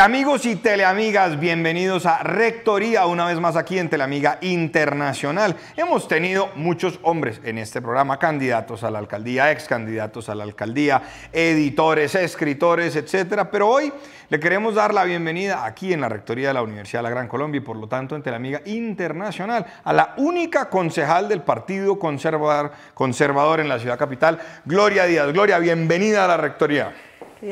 Amigos y teleamigas, bienvenidos a Rectoría, una vez más aquí en Teleamiga Internacional. Hemos tenido muchos hombres en este programa, candidatos a la alcaldía, ex candidatos a la alcaldía, editores, escritores, etcétera. Pero hoy le queremos dar la bienvenida aquí en la Rectoría de la Universidad de la Gran Colombia y por lo tanto en Teleamiga Internacional a la única concejal del Partido conservador en la ciudad capital, Gloria Díaz. Gloria, bienvenida a la Rectoría.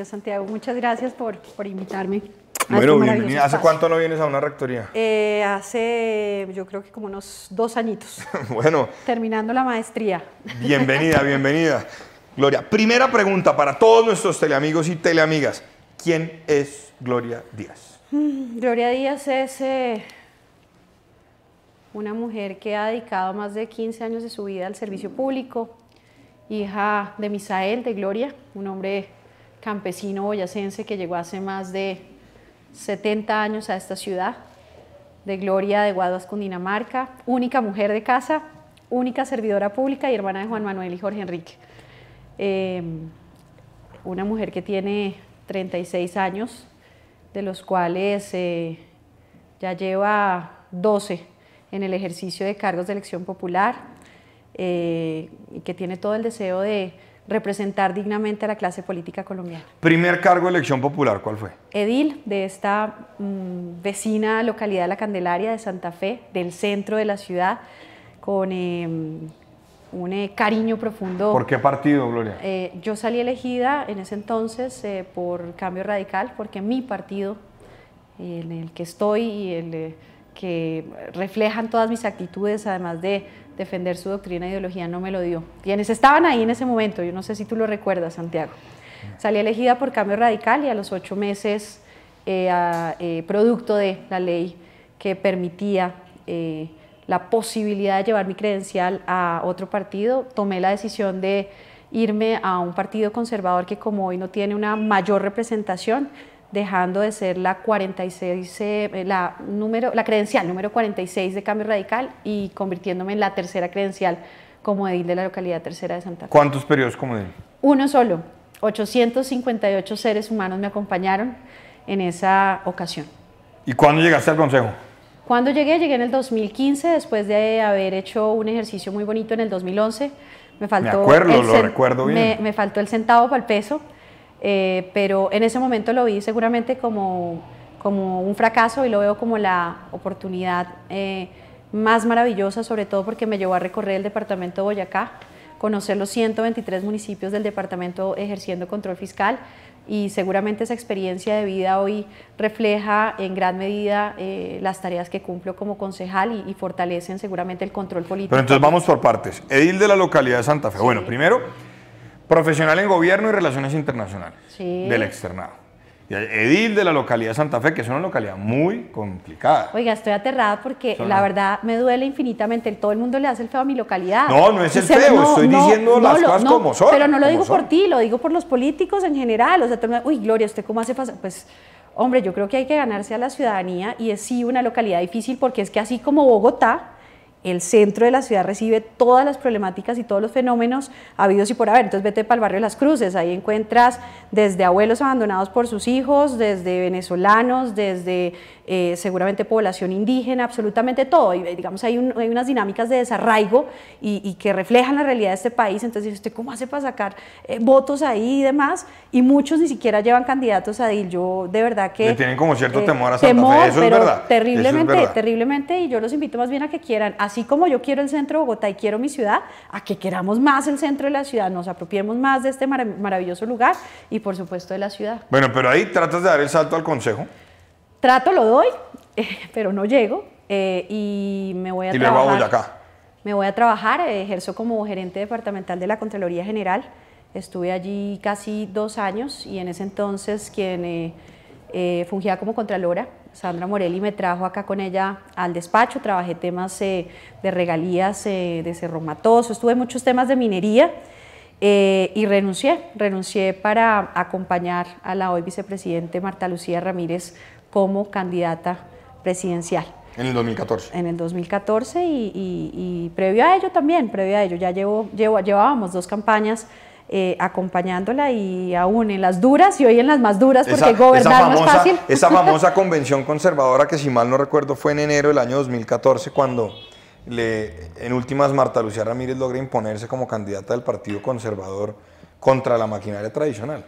Santiago, muchas gracias por, por invitarme. Este bueno, bienvenida. ¿Hace cuánto no vienes a una rectoría? Eh, hace, yo creo que como unos dos añitos. bueno. Terminando la maestría. Bienvenida, bienvenida. Gloria, primera pregunta para todos nuestros teleamigos y teleamigas. ¿Quién es Gloria Díaz? Mm, Gloria Díaz es eh, una mujer que ha dedicado más de 15 años de su vida al servicio público, hija de Misael, de Gloria, un hombre campesino boyacense que llegó hace más de 70 años a esta ciudad, de Gloria de Guaduas, Cundinamarca, única mujer de casa, única servidora pública y hermana de Juan Manuel y Jorge Enrique. Em, una mujer que tiene 36 años, de los cuales eh, ya lleva 12 en el ejercicio de cargos de elección popular eh, y que tiene todo el deseo de representar dignamente a la clase política colombiana. Primer cargo de elección popular, ¿cuál fue? Edil, de esta mm, vecina localidad de La Candelaria, de Santa Fe, del centro de la ciudad, con em, un eh, cariño profundo. ¿Por qué partido, Gloria? Eh, yo salí elegida en ese entonces eh, por Cambio Radical, porque mi partido, en el que estoy y el que reflejan todas mis actitudes, además de defender su doctrina e ideología no me lo dio. Quienes estaban ahí en ese momento, yo no sé si tú lo recuerdas, Santiago. Salí elegida por cambio radical y a los ocho meses, eh, eh, producto de la ley que permitía eh, la posibilidad de llevar mi credencial a otro partido, tomé la decisión de irme a un partido conservador que como hoy no tiene una mayor representación dejando de ser la 46, eh, la, número, la credencial número 46 de Cambio Radical y convirtiéndome en la tercera credencial como edil de la localidad tercera de Santa Fe. ¿Cuántos periodos como edil? Uno solo. 858 seres humanos me acompañaron en esa ocasión. ¿Y cuándo llegaste al consejo? Cuando llegué, llegué en el 2015, después de haber hecho un ejercicio muy bonito en el 2011. Me faltó acuerdo, el lo recuerdo bien. me faltó el centavo para el peso. Eh, pero en ese momento lo vi seguramente como, como un fracaso y lo veo como la oportunidad eh, más maravillosa, sobre todo porque me llevó a recorrer el departamento de Boyacá, conocer los 123 municipios del departamento ejerciendo control fiscal y seguramente esa experiencia de vida hoy refleja en gran medida eh, las tareas que cumplo como concejal y, fortalecen seguramente el control político. Pero entonces vamos por partes. Edil de la localidad de Santa Fe. Bueno, primero Profesional en gobierno y relaciones internacionales del externado. Edil de la localidad de Santa Fe, que es una localidad muy complicada. Oiga, estoy aterrada porque la verdad me duele infinitamente. Todo el mundo le hace el feo a mi localidad. No, no es el feo, estoy diciendo las cosas como son. Pero no lo digo por ti, lo digo por los políticos en general. O sea, uy, Gloria, ¿usted cómo hace fácil. Pues hombre, yo creo que hay que ganarse a la ciudadanía y es sí una localidad difícil porque es que así como Bogotá, el centro de la ciudad recibe todas las problemáticas y todos los fenómenos habidos y por haber. Entonces vete para el barrio Las Cruces, ahí encuentras desde abuelos abandonados por sus hijos, desde venezolanos, desde eh, seguramente población indígena, absolutamente todo. Y, digamos, hay, hay unas dinámicas de desarraigo y, que reflejan la realidad de este país. Entonces, ¿usted cómo hace para sacar eh, votos ahí y demás? Y muchos ni siquiera llevan candidatos a DIL. Yo, de verdad que. Le tienen como cierto eh, temor a Santa Eso es verdad. Terriblemente, terriblemente. Y yo los invito más bien a que quieran, así como yo quiero el centro de Bogotá y quiero mi ciudad, a que queramos más el centro de la ciudad, nos apropiemos más de este maravilloso lugar y, por supuesto, de la ciudad. Bueno, pero ahí tratas de dar el salto al consejo trato lo doy, pero no llego eh, y me voy a y trabajar. Luego a Me voy a trabajar, eh, ejerzo como gerente departamental de la Contraloría General. Estuve allí casi dos años y en ese entonces quien eh, fungía como Contralora, Sandra Morelli, me trajo acá con ella al despacho. Trabajé temas de regalías de cerro matoso, estuve muchos temas de minería. y renuncié, renuncié para acompañar a la hoy vicepresidente Marta Lucía Ramírez como candidata presidencial. En el 2014. En el 2014 y, previo a ello también, previo a ello, ya llevo, llevábamos dos campañas eh, acompañándola y aún en las duras y hoy en las más duras porque esa, gobernar no es fácil. Esa famosa convención conservadora que si mal no recuerdo fue en enero del año 2014 cuando en últimas Marta Lucía Ramírez logra imponerse como candidata del Partido Conservador contra la maquinaria tradicional.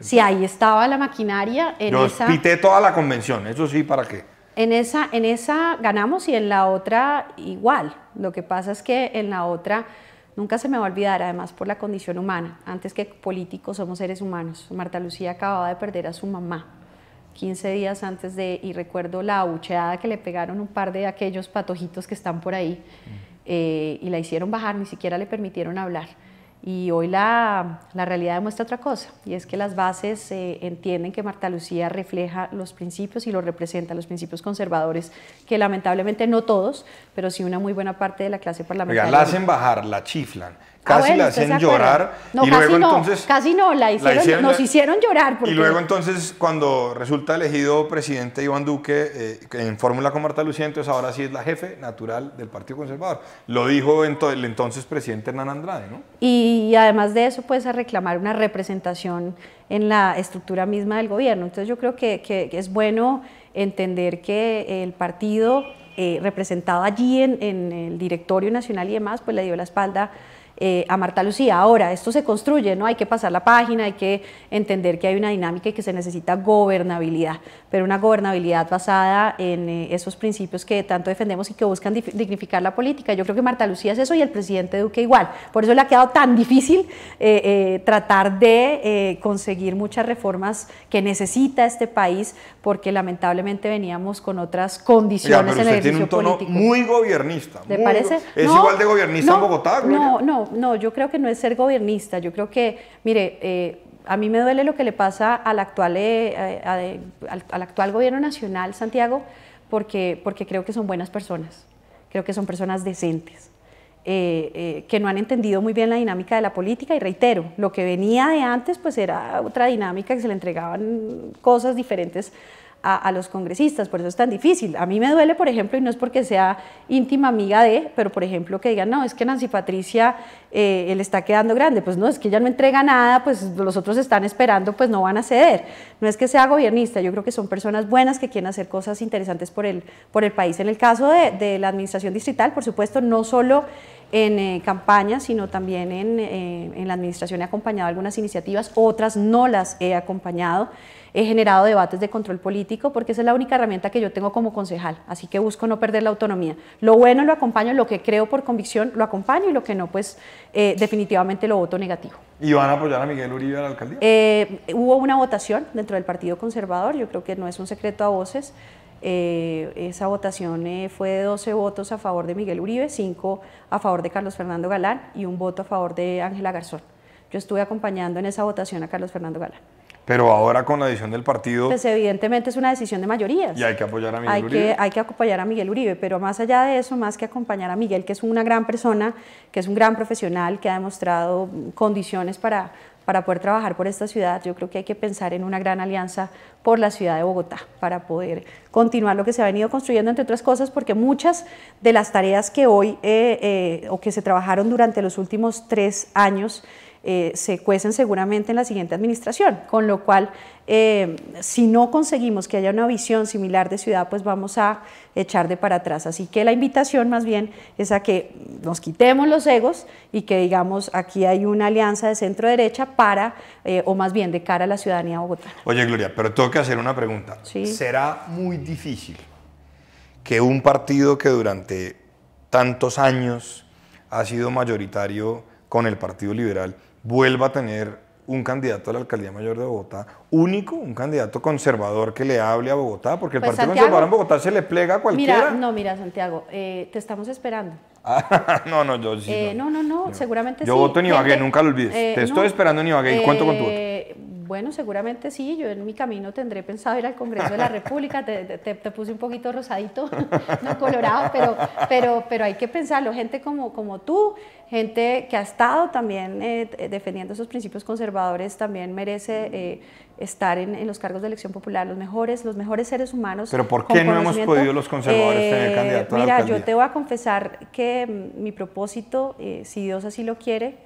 Si ahí estaba la maquinaria, en Yo esa... toda la convención, eso sí, ¿para qué? En esa, esa ganamos y en la otra igual. Lo que pasa es que en la otra nunca se me va a olvidar, además por la condición humana. Antes que políticos somos seres humanos. Marta Lucía acababa de perder a su mamá 15 días antes de, y recuerdo la abucheada que le pegaron un par de aquellos patojitos que están por ahí mm. eh, y la hicieron bajar, ni siquiera le permitieron hablar. Y hoy la, realidad demuestra otra cosa, y es que las bases eh, entienden que Marta Lucía refleja los principios y lo representa, los principios conservadores, que lamentablemente no todos, pero sí una muy buena parte de la clase parlamentaria. la hacen bajar, la chiflan, Ah, casi la hacían llorar. casi no, entonces. Casi no, la hicieron, nos hicieron llorar. Y luego entonces, cuando resulta elegido presidente Iván Duque eh, en fórmula con Marta Lucía, entonces ahora sí es la jefe natural del Partido Conservador. Lo dijo el entonces presidente Hernán Andrade, ¿no? Y además de eso, pues reclamar una representación en la estructura misma del gobierno. Entonces yo creo que, es bueno entender que el partido eh, representado allí en, en el directorio nacional y demás, pues le dio la espalda eh, a Marta Lucía. Ahora, esto se construye, ¿no? Hay que pasar la página, hay que entender que hay una dinámica y que se necesita gobernabilidad, pero una gobernabilidad basada en eh, esos principios que tanto defendemos y que buscan dignificar la política. Yo creo que Marta Lucía es eso y el presidente Duque igual. Por eso le ha quedado tan difícil eh, tratar de conseguir muchas reformas que necesita este país, porque lamentablemente veníamos con otras condiciones en el usted ejercicio tiene un tono político. Muy gobernista. ¿Le parece? es igual de gobernista en Bogotá, No, no, no, yo creo que no es ser gobernista, yo creo que, mire, eh, a mí me duele lo que le pasa al actual, eh, eh, al, actual gobierno nacional, Santiago, porque, porque creo que son buenas personas, creo que son personas decentes. que no han entendido muy bien la dinámica de la política y reitero, lo que venía de antes pues era otra dinámica que se le entregaban cosas diferentes a, los congresistas, por eso es tan difícil. A mí me duele, por ejemplo, y no es porque sea íntima amiga de, pero por ejemplo que digan, no, es que Nancy Patricia eh, le está quedando grande, pues no, es que ella no entrega nada, pues los otros están esperando, pues no van a ceder. No es que sea gobernista, yo creo que son personas buenas que quieren hacer cosas interesantes por el, por el país. En el caso de, la administración distrital, por supuesto, no solo en eh, campaña, sino también en, eh, en la administración he acompañado algunas iniciativas, otras no las he acompañado he generado debates de control político porque esa es la única herramienta que yo tengo como concejal, así que busco no perder la autonomía. Lo bueno lo acompaño, lo que creo por convicción lo acompaño y lo que no, pues eh, definitivamente lo voto negativo. ¿Y van a apoyar a Miguel Uribe a la alcaldía? Eh, hubo una votación dentro del Partido Conservador, yo creo que no es un secreto a voces. Eh, esa votación fue de 12 votos a favor de Miguel Uribe, 5 a favor de Carlos Fernando Galán y un voto a favor de Ángela Garzón. Yo estuve acompañando en esa votación a Carlos Fernando Galán. Pero ahora con la decisión del partido... Pues evidentemente es una decisión de mayorías. Y hay que apoyar a Miguel Uribe. hay que acompañar a Miguel Uribe, pero más allá de eso, más que acompañar a Miguel, que es una gran persona, que es un gran profesional, que ha demostrado condiciones para, para poder trabajar por esta ciudad, yo creo que hay que pensar en una gran alianza por la ciudad de Bogotá para poder continuar lo que se ha venido construyendo, entre otras cosas, porque muchas de las tareas que hoy eh, eh, o que se trabajaron durante los últimos tres años, eh, se cuecen seguramente en la siguiente administración, con lo cual eh, si no conseguimos que haya una visión similar de ciudad, pues vamos a echar de para atrás. Así que la invitación más bien es a que nos quitemos los egos y que digamos aquí hay una alianza de centro derecha para, eh, o más bien de cara a la ciudadanía Bogotá. Oye Gloria, pero tengo que hacer una pregunta. ¿Será muy difícil que un partido que durante tantos años ha sido mayoritario con el Partido Liberal vuelva a tener un candidato a la alcaldía mayor de Bogotá, único, un candidato conservador que le hable a Bogotá, porque el pues Partido Conservador en Bogotá se le plega a cualquiera. Mira, no, mira, Santiago, eh, te estamos esperando. Ah, no, no, yo sí. Eh, no, no, no, seguramente yo sí. Yo voto en Ibagué, nunca lo olvides. Eh, te estoy esperando en Ibagué. cuento con tu voto? Eh, bueno, seguramente sí, yo en mi camino tendré pensado ir al Congreso de la República, te, puse un poquito rosadito, no colorado, pero, pero, pero hay que pensarlo, gente como, como tú, gente que ha estado también eh, defendiendo esos principios conservadores, también merece eh, estar en, los cargos de elección popular, los mejores, los mejores seres humanos. Pero ¿por qué no hemos podido los conservadores eh, tener candidato Mira, yo te voy a confesar que mi propósito, si Dios así lo quiere,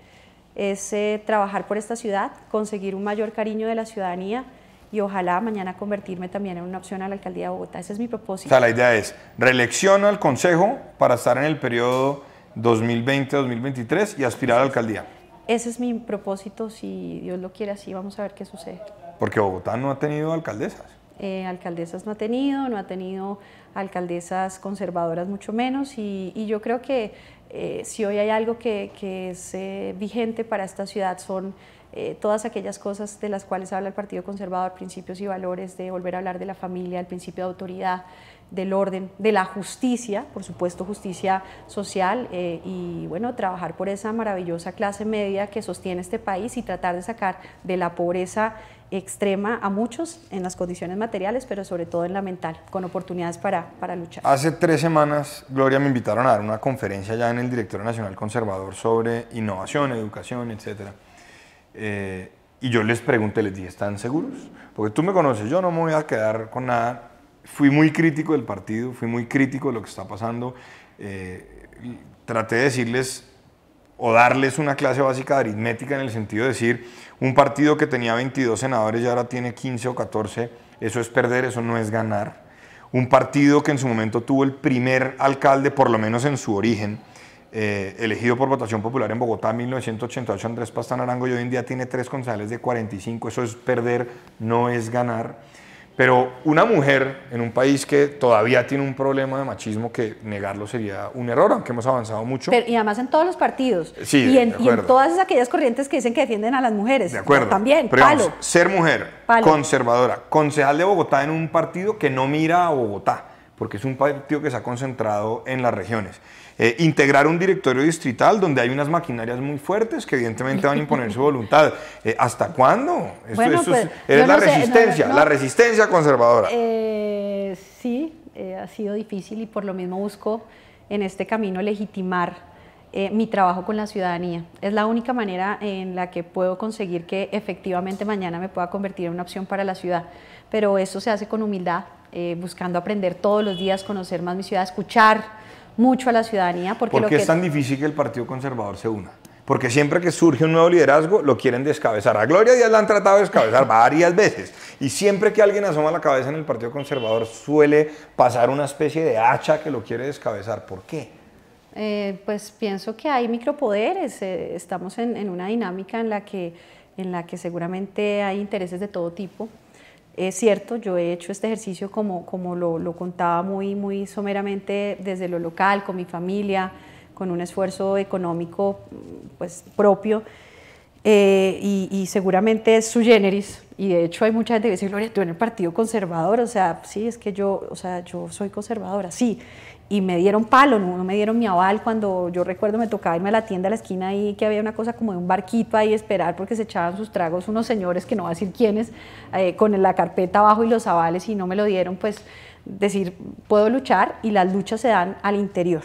es eh, trabajar por esta ciudad, conseguir un mayor cariño de la ciudadanía y ojalá mañana convertirme también en una opción a la alcaldía de Bogotá. Ese es mi propósito. O sea, la idea es reelección al Consejo para estar en el periodo 2020-2023 y aspirar a la alcaldía. Ese es mi propósito, si Dios lo quiere así, vamos a ver qué sucede. Porque Bogotá no ha tenido alcaldesas. Eh, alcaldesas no ha tenido, no ha tenido alcaldesas conservadoras mucho menos y, y yo creo que eh, si hoy hay algo que, es eh, vigente para esta ciudad son eh, todas aquellas cosas de las cuales habla el Partido Conservador, principios y valores, de volver a hablar de la familia, el principio de autoridad, del orden, de la justicia, por supuesto justicia social, y bueno, trabajar por esa maravillosa clase media que sostiene este país y tratar de sacar de la pobreza extrema a muchos en las condiciones materiales, pero sobre todo en la mental, con oportunidades para, luchar. Hace tres semanas, Gloria, me invitaron a dar una conferencia ya en el Directorio Nacional Conservador sobre innovación, educación, etc. Eh, y yo les pregunté, les dije, ¿están seguros? Porque tú me conoces, yo no me voy a quedar con nada. Fui muy crítico del partido, fui muy crítico de lo que está pasando. Eh, traté de decirles o darles una clase básica de aritmética en el sentido de decir, un partido que tenía 22 senadores y ahora tiene 15 o 14, eso es perder, eso no es ganar. Un partido que en su momento tuvo el primer alcalde, por lo menos en su origen, eh, elegido por votación popular en Bogotá en 1988, Andrés Pastanarango, y hoy en día tiene tres concejales de 45, eso es perder, no es ganar pero una mujer en un país que todavía tiene un problema de machismo que negarlo sería un error, aunque hemos avanzado mucho. y además en todos los partidos. y en, y todas aquellas corrientes que dicen que defienden a las mujeres. De acuerdo. también, ser mujer, conservadora, concejal de Bogotá en un partido que no mira a Bogotá, porque es un partido que se ha concentrado en las regiones. Eh, integrar un directorio distrital donde hay unas maquinarias muy fuertes que evidentemente van a imponer su voluntad. Eh, ¿Hasta cuándo? es, pues, la resistencia, la resistencia conservadora. Eh, sí, ha sido difícil y por lo mismo busco en este camino legitimar mi trabajo con la ciudadanía. Es la única manera en la que puedo conseguir que efectivamente mañana me pueda convertir en una opción para la ciudad. Pero eso se hace con humildad, buscando aprender todos los días, conocer más mi ciudad, escuchar mucho a la ciudadanía. Porque ¿Por qué es tan difícil que el Partido Conservador se una? Porque siempre que surge un nuevo liderazgo lo quieren descabezar. A Gloria Díaz la han tratado de descabezar varias veces. Y siempre que alguien asoma la cabeza en el Partido Conservador suele pasar una especie de hacha que lo quiere descabezar. ¿Por qué? Eh, pues pienso que hay micropoderes. Eh, estamos en, una dinámica en la que, en la que seguramente hay intereses de todo tipo. Es cierto, yo he hecho este ejercicio como, lo, contaba muy, muy someramente desde lo local, con mi familia, con un esfuerzo económico mm, pues, propio. Eh, y, seguramente es su generis, y de hecho hay mucha gente que dice, Gloria, tú en el Partido Conservador, o sea, sí, es que yo, o sea, yo soy conservadora, sí, y me dieron palo, no, me dieron mi aval cuando yo recuerdo me tocaba irme a la tienda a la esquina ahí que había una cosa como de un barquito ahí esperar porque se echaban sus tragos unos señores que no voy a decir quiénes eh, con la carpeta abajo y los avales y no me lo dieron pues decir puedo luchar y las luchas se dan al interior.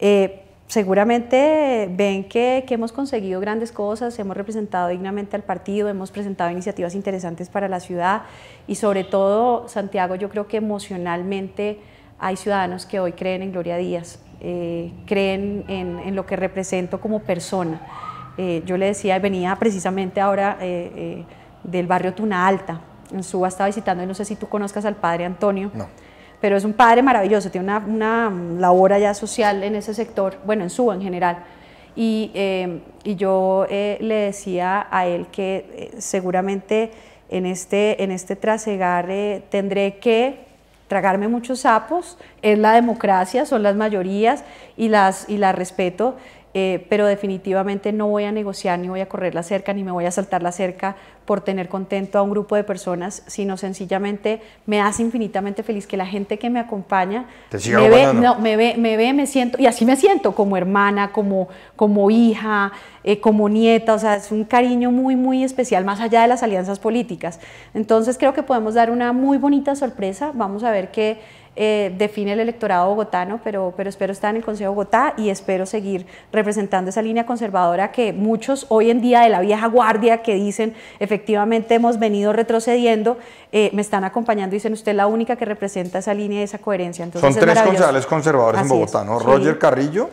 Eh, seguramente ven que, que, hemos conseguido grandes cosas, hemos representado dignamente al partido, hemos presentado iniciativas interesantes para la ciudad y sobre todo Santiago yo creo que emocionalmente hay ciudadanos que hoy creen en Gloria Díaz, eh, creen en, en, lo que represento como persona. Eh, yo le decía, venía precisamente ahora eh, del barrio Tuna Alta, en Suba estaba visitando, y no sé si tú conozcas al padre Antonio. Pero es un padre maravilloso, tiene una, labor allá social en ese sector, bueno, en Suba en general. Y, y yo le decía a él que seguramente en este, en este trasegar tendré que tragarme muchos sapos, es la democracia, son las mayorías y las, y las respeto eh, pero definitivamente no voy a negociar, ni voy a correr la cerca, ni me voy a saltar la cerca por tener contento a un grupo de personas, sino sencillamente me hace infinitamente feliz que la gente que me acompaña me ve, no, me, ve, me ve, me siento, y así me siento como hermana, como, como hija, eh, como nieta, o sea, es un cariño muy, muy especial, más allá de las alianzas políticas. Entonces creo que podemos dar una muy bonita sorpresa, vamos a ver qué eh, define el electorado bogotano, pero, pero espero estar en el Consejo de Bogotá y espero seguir representando esa línea conservadora que muchos hoy en día de la vieja guardia que dicen efectivamente hemos venido retrocediendo, eh, me están acompañando y dicen usted es la única que representa esa línea y esa coherencia. Entonces, Son tres concejales conservadores en Bogotá, ¿no? Roger Carrillo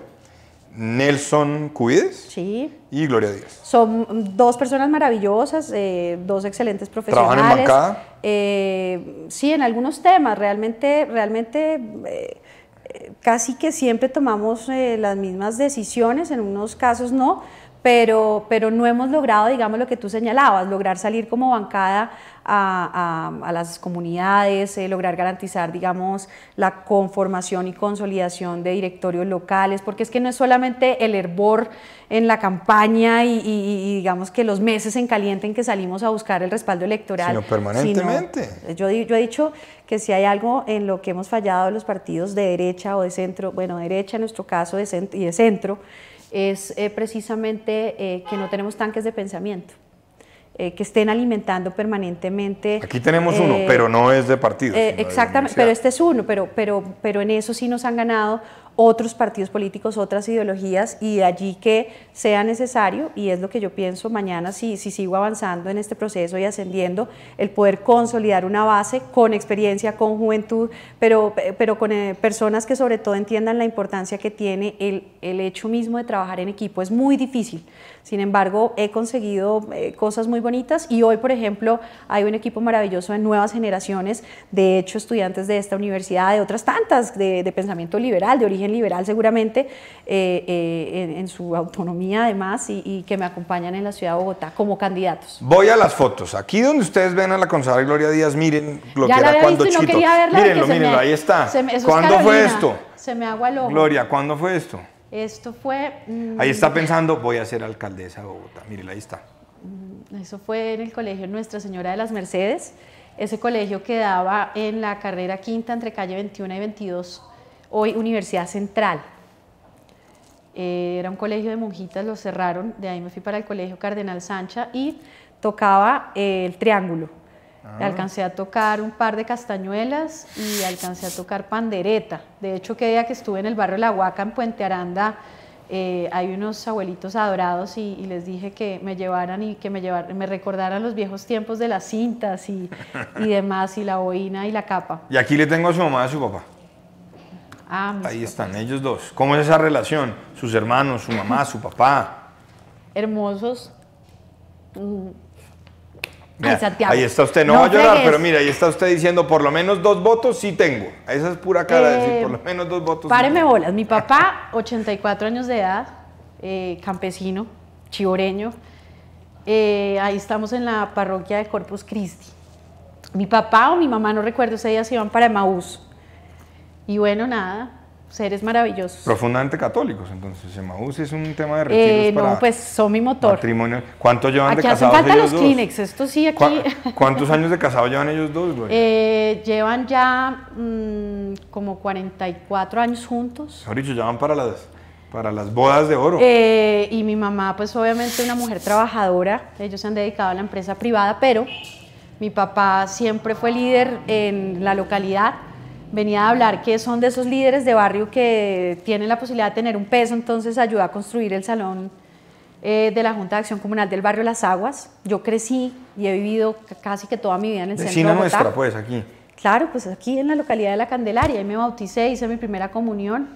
Nelson Cuides sí. y Gloria Díaz. Son dos personas maravillosas, eh, dos excelentes profesionales. ¿Trabajan en eh, sí, en algunos temas. Realmente, realmente eh, casi que siempre tomamos las mismas decisiones, en unos casos no, pero, pero no hemos logrado, digamos, lo que tú señalabas, lograr salir como bancada a, las comunidades, eh, lograr garantizar, digamos, la conformación y consolidación de directorios locales, porque es que no es solamente el hervor en la campaña y, digamos que los meses en caliente en que salimos a buscar el respaldo electoral. Sino permanentemente. Eh, yo, yo he dicho que si hay algo en lo que hemos fallado los partidos de derecha o de centro, bueno, derecha en nuestro caso y de centro, es eh, precisamente que no tenemos tanques de pensamiento. Eh, que estén alimentando permanentemente. Aquí tenemos uno, eh, pero no es de partido. Eh, exactamente, pero este es uno, pero, pero, pero en eso sí nos han ganado otros partidos políticos, otras ideologías y allí que sea necesario, y es lo que yo pienso mañana, si, si sigo avanzando en este proceso y ascendiendo, el poder consolidar una base con experiencia, con juventud, pero, pero con personas que sobre todo entiendan la importancia que tiene el, el hecho mismo de trabajar en equipo. Es muy difícil, sin embargo, he conseguido eh, cosas muy bonitas y hoy, por ejemplo, hay un equipo maravilloso de nuevas generaciones, de hecho, estudiantes de esta universidad, de otras tantas, de, pensamiento liberal, de origen liberal seguramente, eh, eh, en, su autonomía además, y, que me acompañan en la ciudad de Bogotá como candidatos. Voy a las fotos. Aquí donde ustedes ven a la consagrada Gloria Díaz, miren lo que era cuando chiquito. No mírenlo, ahí está. ¿Cuándo fue esto? Se me agua el Gloria, ¿cuándo fue esto? Esto fue... Mm, ahí está pensando, voy a ser alcaldesa de Bogotá. mire, ahí está. Mm, eso fue en el colegio Nuestra Señora de las Mercedes. Ese colegio quedaba en la carrera quinta entre calle 21 y 22, hoy Universidad Central. Eh, era un colegio de monjitas, lo cerraron, de ahí me fui para el colegio Cardenal Sancha y tocaba eh, el triángulo Ah. Alcancé a tocar un par de castañuelas y alcancé a tocar pandereta. De hecho, que día que estuve en el barrio La Huaca, en Puente Aranda, eh, hay unos abuelitos adorados y, les dije que me llevaran y que me, llevar, me recordaran los viejos tiempos de las cintas y, demás, y la boina y la capa. Y aquí le tengo a su mamá y a su papá. Ah, Ahí están, ellos dos. ¿Cómo es esa relación? Sus hermanos, su mamá, su papá. Hermosos, mm, ahí está usted, no, va a llorar, pero mira, ahí está usted diciendo, por lo menos dos votos sí tengo. Esa es pura cara de decir, eh, por lo menos dos votos. Páreme bolas. Mi papá, 84 años de edad, eh, campesino, chivoreño. Eh, ahí estamos en la parroquia de Corpus Christi. Mi papá o mi mamá, no recuerdo, ese día se iban para Maús. Y bueno, nada, seres maravillosos. Profundamente católicos, entonces Emaús es un tema de eh, retiros eh, para pues son mi motor. Matrimonio. ¿Cuánto llevan de casados hacen falta los Kleenex, sí aquí. ¿Cuántos años de casado llevan ellos dos, güey? Eh, llevan ya mm, como 44 años juntos. Ahorita ya van para las para las bodas de oro. Eh, y mi mamá, pues obviamente una mujer trabajadora, ellos se han dedicado a la empresa privada, pero mi papá siempre fue líder en la localidad venía a hablar que son de esos líderes de barrio que tienen la posibilidad de tener un peso, entonces ayuda a construir el salón eh, de la Junta de Acción Comunal del barrio Las Aguas. Yo crecí y he vivido casi que toda mi vida en el centro de nuestra, pues, aquí. Claro, pues aquí en la localidad de La Candelaria, ahí me bauticé, hice mi primera comunión.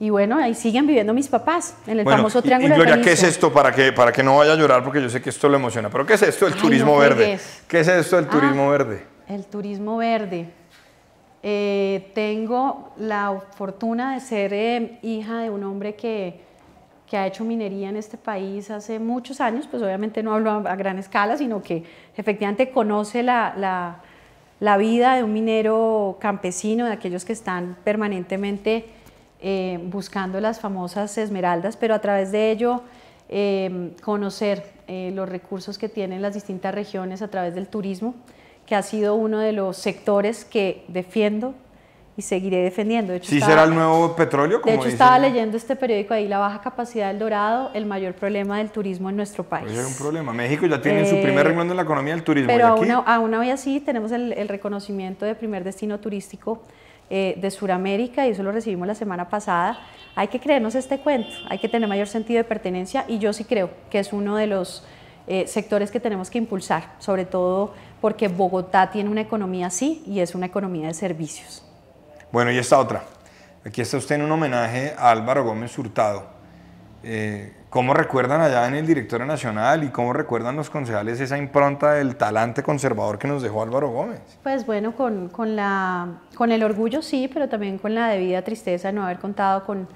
Y bueno, ahí siguen viviendo mis papás, en el famoso Triángulo y, y Gloria, ¿qué es esto? Para que, para que no vaya a llorar, porque yo sé que esto lo emociona. ¿Pero qué es esto ¿El turismo pues, verde? ¿Qué es esto ¿El ah, turismo verde? El turismo verde. Eh, tengo la fortuna de ser eh, hija de un hombre que, ha hecho minería en este país hace muchos años, pues obviamente no hablo a, gran escala, sino que efectivamente conoce la, vida de un minero campesino, de aquellos que están permanentemente eh, buscando las famosas esmeraldas, pero a través de ello conocer los recursos que tienen las distintas regiones a través del turismo que ha sido uno de los sectores que defiendo y seguiré defendiendo. ¿Sí será el nuevo petróleo? de hecho, estaba leyendo este periódico ahí, la baja capacidad del dorado, el mayor problema del turismo en nuestro pues país. es un problema. México ya tiene su eh, primer renglón en la economía del turismo. Pero aún, hoy así tenemos el, reconocimiento de primer destino turístico eh, de Sudamérica y eso lo recibimos la semana pasada. Hay que creernos este cuento, hay que tener mayor sentido de pertenencia y yo sí creo que es uno de los eh, sectores que tenemos que impulsar, sobre todo porque Bogotá tiene una economía así y es una economía de servicios. Bueno, y esta otra. Aquí está usted en un homenaje a Álvaro Gómez Hurtado. Eh, ¿Cómo recuerdan allá en el directorio nacional y cómo recuerdan los concejales esa impronta del talante conservador que nos dejó Álvaro Gómez? Pues bueno, con, con, la, con el orgullo sí, pero también con la debida tristeza de no haber contado con,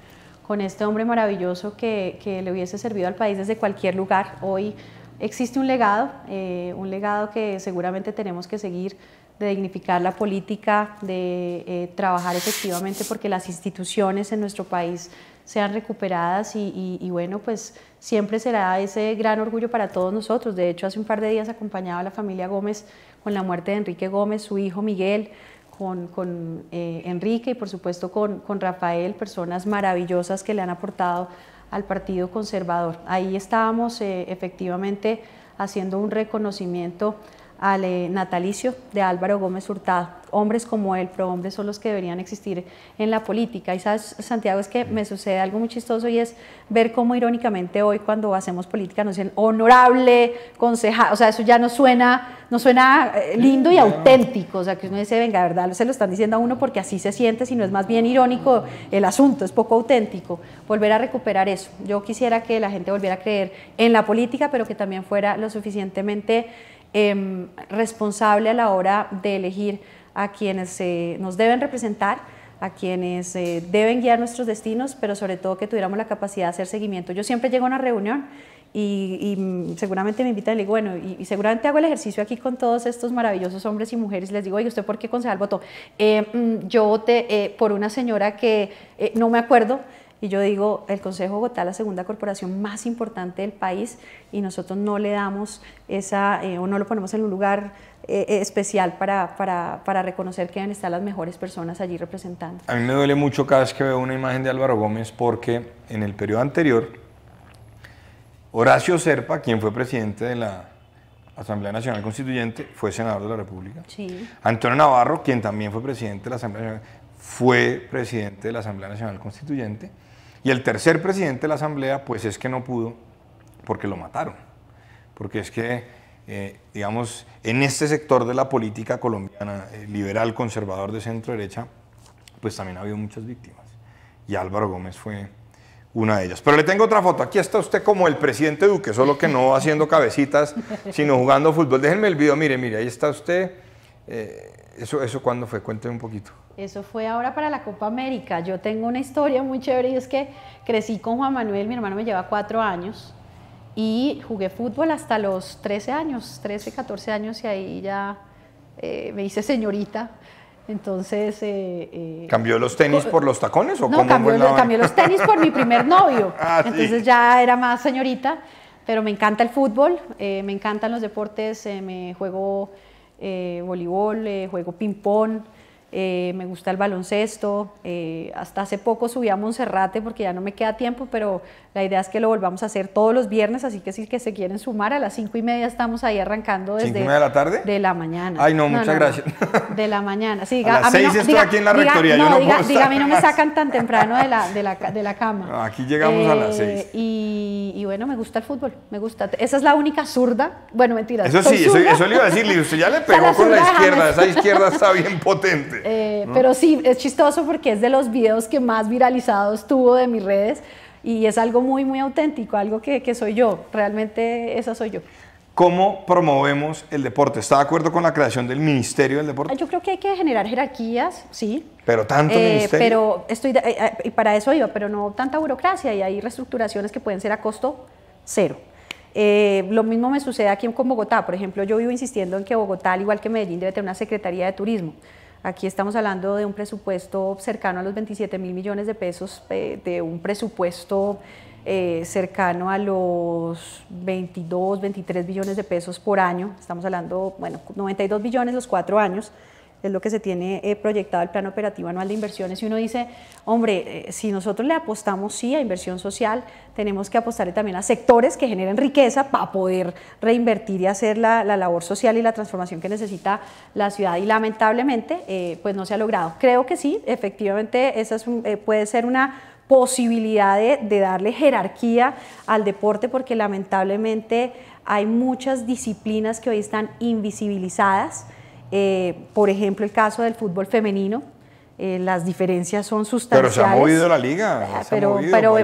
con este hombre maravilloso que, que le hubiese servido al país desde cualquier lugar. Hoy Existe un legado, eh, un legado que seguramente tenemos que seguir de dignificar la política, de eh, trabajar efectivamente porque las instituciones en nuestro país sean recuperadas y, bueno, pues siempre será ese gran orgullo para todos nosotros. De hecho, hace un par de días acompañaba a la familia Gómez con la muerte de Enrique Gómez, su hijo Miguel, con, eh, Enrique y por supuesto con, con Rafael, personas maravillosas que le han aportado al Partido Conservador. Ahí estábamos eh, efectivamente haciendo un reconocimiento al natalicio de Álvaro Gómez Hurtado. Hombres como él, pro son los que deberían existir en la política. Y sabes, Santiago, es que me sucede algo muy chistoso y es ver cómo irónicamente hoy cuando hacemos política nos dicen honorable, concejal, o sea, eso ya no suena, no suena eh, lindo y auténtico, o sea, que uno dice, venga, verdad, se lo están diciendo a uno porque así se siente, si no es más bien irónico el asunto, es poco auténtico. Volver a recuperar eso. Yo quisiera que la gente volviera a creer en la política, pero que también fuera lo suficientemente Em, responsable a la hora de elegir a quienes eh, nos deben representar, a quienes eh, deben guiar nuestros destinos, pero sobre todo que tuviéramos la capacidad de hacer seguimiento. Yo siempre llego a una reunión y, mm, seguramente me invitan y digo, bueno, y, seguramente hago el ejercicio aquí con todos estos maravillosos hombres y mujeres, y les digo, oye, ¿usted por qué concejal votó? Eh, mm, yo voté por una señora que no me acuerdo, y yo digo, el Consejo vota Bogotá, la segunda corporación más importante del país, y nosotros no le damos esa, eh, o no lo ponemos en un lugar eh, eh, especial para, para, reconocer que deben estar las mejores personas allí representando. A mí me duele mucho cada vez que veo una imagen de Álvaro Gómez porque en el periodo anterior, Horacio Serpa, quien fue presidente de la Asamblea Nacional Constituyente, fue senador de la República. Antonio Navarro, quien también fue presidente de la Asamblea fue presidente de la Asamblea Nacional Constituyente. Y el tercer presidente de la Asamblea, pues es que no pudo porque lo mataron. Porque es que, eh, digamos, en este sector de la política colombiana, eh, liberal, conservador de centro derecha, pues también ha habido muchas víctimas. Y Álvaro Gómez fue una de ellas. Pero le tengo otra foto. Aquí está usted como el presidente Duque, solo que no haciendo cabecitas, sino jugando fútbol. Déjenme el video. Mire, mire, ahí está usted. Eh, ¿Eso, eso cuándo fue? Cuénteme un poquito. Eso fue ahora para la Copa América. Yo tengo una historia muy chévere y es que crecí con Juan Manuel, mi hermano me lleva cuatro años y jugué fútbol hasta los 13 años, 13, 14 años y ahí ya eh, me hice señorita. Entonces... Eh, eh, ¿Cambió los tenis por los tacones o no, cómo cambió, cambió, los tenis por mi primer novio. Ah, Entonces ya era más señorita, pero me encanta el fútbol, me encantan los deportes, me juego eh, voleibol, eh, juego ping-pong, eh, me gusta el baloncesto. hasta hace poco subí a Monserrate porque ya no me queda tiempo, pero la idea es que lo volvamos a hacer todos los viernes, así que si que se quieren sumar, a las cinco y media estamos ahí arrancando desde... de la tarde? De la mañana. Ay, no, muchas gracias. De la mañana. Sí, a las estoy aquí en la rectoría, no diga, a mí no me sacan tan temprano de la, de de la cama. Aquí llegamos a las eh, seis. Y, bueno, me gusta el fútbol, me gusta. Esa es la única zurda, bueno, mentira. Eso sí, eso, le iba a decir, usted ya le pegó con la izquierda, esa izquierda está bien potente. Eh, pero sí, es chistoso porque es de los videos que más viralizados tuvo de mis redes y es algo muy, muy auténtico, algo que, que soy yo, realmente esa soy yo. ¿Cómo promovemos el deporte? ¿Está de acuerdo con la creación del Ministerio del Deporte? Yo creo que hay que generar jerarquías, sí. Pero tanto eh, Pero estoy, eh, eh, y para eso iba, pero no tanta burocracia y hay reestructuraciones que pueden ser a costo cero. lo mismo me sucede aquí con Bogotá, por ejemplo, yo vivo insistiendo en que Bogotá, al igual que Medellín, debe tener una Secretaría de Turismo. Aquí estamos hablando de un presupuesto cercano a los 27 mil millones de pesos, eh, de un presupuesto eh, cercano a los 22, 23 billones de pesos por año. Estamos hablando, bueno, 92 billones los cuatro años es lo que se tiene eh, proyectado el Plan Operativo Anual de Inversiones, y uno dice, hombre, eh, si nosotros le apostamos sí a inversión social, tenemos que apostarle también a sectores que generen riqueza para poder reinvertir y hacer la, labor social y la transformación que necesita la ciudad, y lamentablemente, eh, pues no se ha logrado. Creo que sí, efectivamente, esa puede ser una posibilidad de darle jerarquía al deporte, porque lamentablemente hay muchas disciplinas que hoy están invisibilizadas eh, por ejemplo, el caso del fútbol femenino, eh, las diferencias son sustanciales. Pero se ha movido la liga. Eh, pero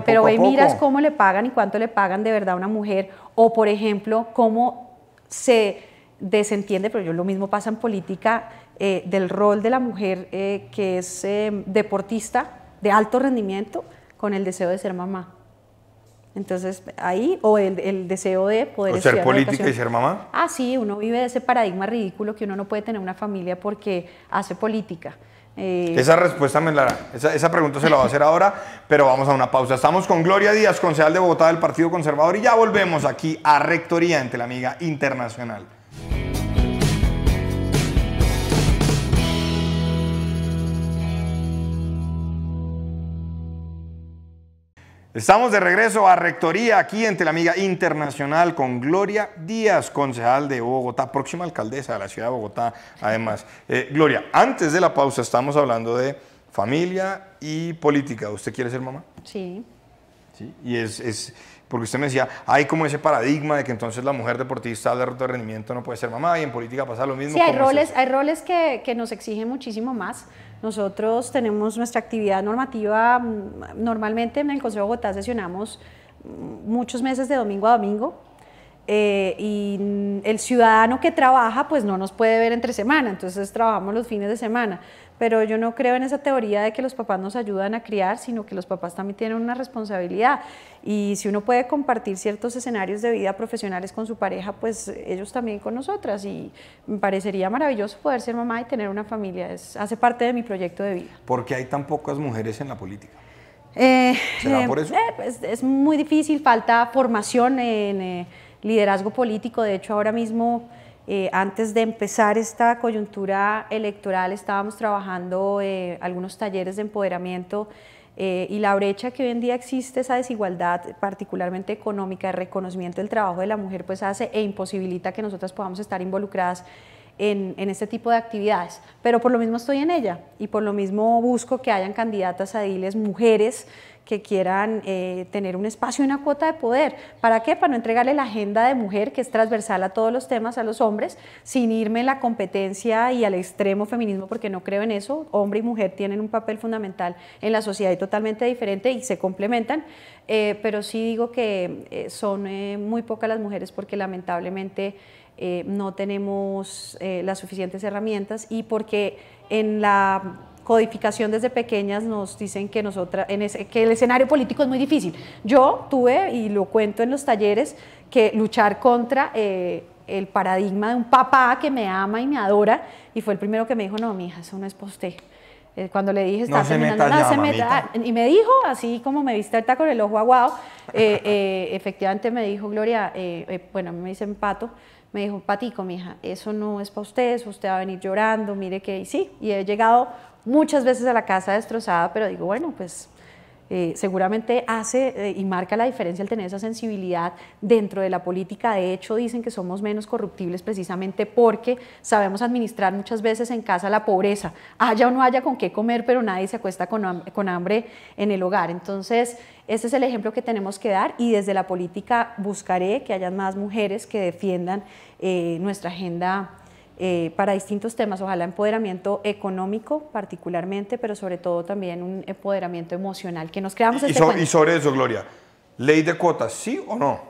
pero, miras cómo le pagan y cuánto le pagan de verdad a una mujer. O, por ejemplo, cómo se desentiende, pero yo lo mismo pasa en política, del rol de la mujer que es deportista de alto rendimiento con el deseo de ser mamá. Entonces, ahí, o el, deseo de poder... ser política y ser mamá. Ah, sí, uno vive de ese paradigma ridículo que uno no puede tener una familia porque hace política. Eh, esa respuesta me la, esa, esa, pregunta se la va a hacer ahora, pero vamos a una pausa. Estamos con Gloria Díaz, concejal de Bogotá del Partido Conservador, y ya volvemos aquí a Rectoría entre la Amiga Internacional. Estamos de regreso a Rectoría aquí en la Amiga Internacional con Gloria Díaz, concejal de Bogotá, próxima alcaldesa de la ciudad de Bogotá, además. Eh, Gloria, antes de la pausa estamos hablando de familia y política. ¿Usted quiere ser mamá? Sí. ¿Sí? Y es, porque usted me decía, hay como ese paradigma de que entonces la mujer deportista de alto rendimiento no puede ser mamá y en política pasa lo mismo. Sí, hay roles, hay roles que, que, nos exigen muchísimo más. Nosotros tenemos nuestra actividad normativa, mm, normalmente en el Consejo de Bogotá sesionamos mm, muchos meses de domingo a domingo, eh, y mm, el ciudadano que trabaja pues no nos puede ver entre semana, entonces trabajamos los fines de semana pero yo no creo en esa teoría de que los papás nos ayudan a criar, sino que los papás también tienen una responsabilidad. Y si uno puede compartir ciertos escenarios de vida profesionales con su pareja, pues ellos también con nosotras. Y me parecería maravilloso poder ser mamá y tener una familia. Es, hace parte de mi proyecto de vida. ¿Por qué hay tan pocas mujeres en la política. Eh, ¿Será eh, por eso? Eh, pues, es muy difícil, falta formación en eh, liderazgo político. De hecho, ahora mismo eh, antes de empezar esta coyuntura electoral estábamos trabajando eh, algunos talleres de empoderamiento eh, y la brecha que hoy en día existe, esa desigualdad particularmente económica, el reconocimiento del trabajo de la mujer, pues hace e imposibilita que nosotras podamos estar involucradas en, este tipo de actividades, pero por lo mismo estoy en ella y por lo mismo busco que hayan candidatas a diles mujeres que quieran eh, tener un espacio y una cuota de poder. ¿Para qué? Para no entregarle la agenda de mujer que es transversal a todos los temas a los hombres, sin irme a la competencia y al extremo feminismo, porque no creo en eso. Hombre y mujer tienen un papel fundamental en la sociedad y totalmente diferente y se complementan, eh, pero sí digo que eh, son muy pocas las mujeres porque lamentablemente... Eh, no tenemos eh, las suficientes herramientas y porque en la codificación desde pequeñas nos dicen que, nosotras, en que el escenario político es muy difícil. Yo tuve, y lo cuento en los talleres, que luchar contra eh, el paradigma de un papá que me ama y me adora, y fue el primero que me dijo, no, mija, eso no es posté cuando le dije, está no se meta se ah, Y me dijo, así como me viste ahorita con el ojo aguado, efectivamente me dijo, Gloria, bueno, a mí me dicen pato, me dijo, Patico, mija, eso no es para usted, usted va a venir llorando, mire que, sí, y he llegado muchas veces a la casa destrozada, pero digo, bueno, pues eh, seguramente hace eh, y marca la diferencia el tener esa sensibilidad dentro de la política. De hecho, dicen que somos menos corruptibles precisamente porque sabemos administrar muchas veces en casa la pobreza. Haya o no haya con qué comer, pero nadie se acuesta con, con hambre en el hogar. Entonces, ese es el ejemplo que tenemos que dar y desde la política buscaré que haya más mujeres que defiendan eh, nuestra agenda eh, para distintos temas, ojalá empoderamiento económico particularmente, pero sobre todo también un empoderamiento emocional que nos creamos. Y, este y sobre eso, Gloria, ley de cuotas, ¿sí o no?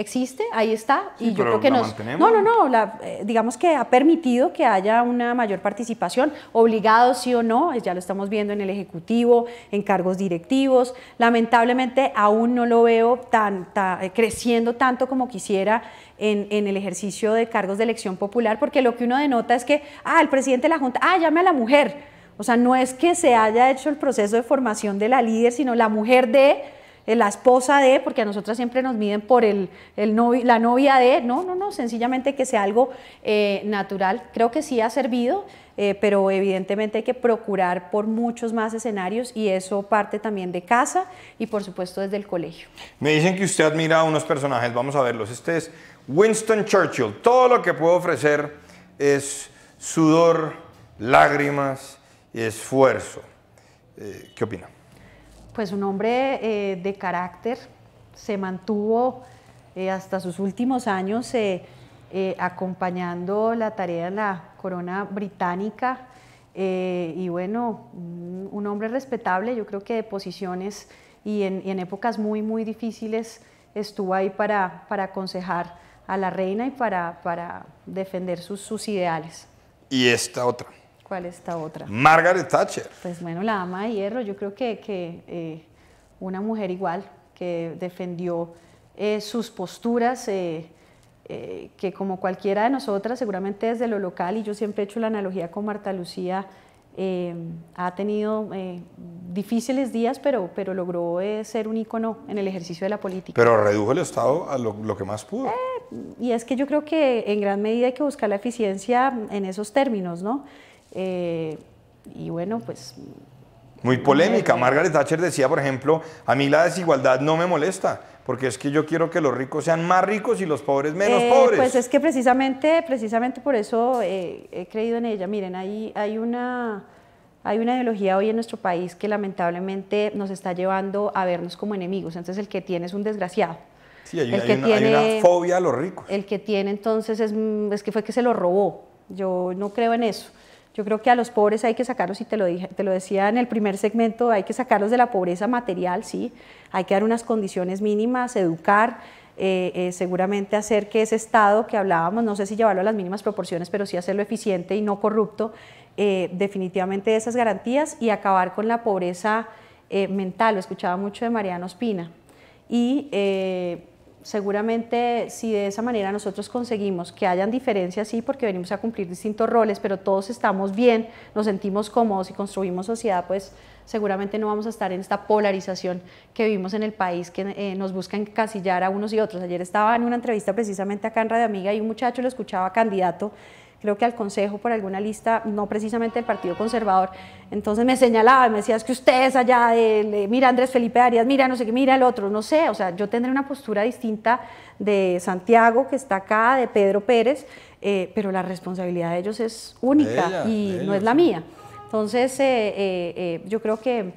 existe, ahí está, y yo creo que nos... No, no, no, eh, digamos que ha permitido que haya una mayor participación, obligado sí o no, ya lo estamos viendo en el Ejecutivo, en cargos directivos, lamentablemente aún no lo veo eh, creciendo tanto como quisiera en, en, el ejercicio de cargos de elección popular, porque lo que uno denota es que, ah, el presidente de la Junta, ah, llame a la mujer, o sea, no es que se haya hecho el proceso de formación de la líder, sino la mujer de eh, la esposa de, porque a nosotras siempre nos miden por el, la novia de, no, no, no, sencillamente que sea algo eh, natural. Creo que sí ha servido, eh, pero evidentemente hay que procurar por muchos más escenarios y eso parte también de casa y por supuesto desde el colegio. Me dicen que usted admira a unos personajes, vamos a verlos. Este es Winston Churchill, todo lo que puedo ofrecer es sudor, lágrimas y esfuerzo. ¿Qué opina? pues un hombre eh, de carácter, se mantuvo eh, hasta sus últimos años eh, acompañando la tarea de la corona británica y bueno, mm, un hombre respetable, yo creo que de posiciones y en, épocas muy, muy difíciles estuvo ahí para, para aconsejar a la reina y para, para defender sus, sus ideales. Y esta otra. ¿Cuál es esta otra? Margaret Thatcher. Pues bueno, la ama de hierro, yo creo que, que eh, una mujer igual, que defendió eh, sus posturas, eh, que como cualquiera de nosotras, seguramente desde lo local, y yo siempre he hecho la analogía con Marta Lucía, ha tenido difíciles días, pero, pero logró ser un ícono en el ejercicio de la política. Pero redujo el Estado a lo, lo que más pudo. y es que yo creo que en gran medida hay que buscar la eficiencia en esos términos, ¿no? Eh, y bueno, pues... Muy polémica. Eh. Margaret Thatcher decía, por ejemplo, a mí la desigualdad no me molesta, porque es que yo quiero que los ricos sean más ricos y los pobres menos eh, pobres. Pues es que precisamente, precisamente por eso he creído en ella. Miren, hay, hay, una, hay una ideología hoy en nuestro país que lamentablemente nos está llevando a vernos como enemigos. Entonces el que tiene es un desgraciado. hay, el que una, tiene, fobia a los ricos. El que tiene entonces es que fue que se lo robó. Yo no creo en eso. Yo creo que a los pobres hay que sacarlos, y te lo, dije, te lo decía en el primer segmento, hay que sacarlos de la pobreza material, sí, hay que dar unas condiciones mínimas, educar, eh, eh, seguramente hacer que ese Estado que hablábamos, no sé si llevarlo a las mínimas proporciones, pero sí hacerlo eficiente y no corrupto, eh, definitivamente esas garantías y acabar con la pobreza mental. Lo escuchaba mucho de Mariano Espina. Y seguramente si de esa manera nosotros conseguimos que hayan diferencias, sí, porque venimos a cumplir distintos roles, pero todos estamos bien, nos sentimos cómodos y construimos sociedad, pues seguramente no vamos a estar en esta polarización que vivimos en el país, que eh, nos busca encasillar a unos y otros. Ayer estaba en una entrevista precisamente a en Radio Amiga y un muchacho lo escuchaba candidato creo que al Consejo por alguna lista, no precisamente del Partido Conservador. Entonces me señalaba me decía, es que ustedes allá, de, mira Andrés Felipe Arias, mira no sé qué, mira el otro, no sé, o sea, yo tendré una postura distinta de Santiago, que está acá, de Pedro Pérez, eh, pero la responsabilidad de ellos es única y no es la mía. Entonces, eh, eh, yo creo que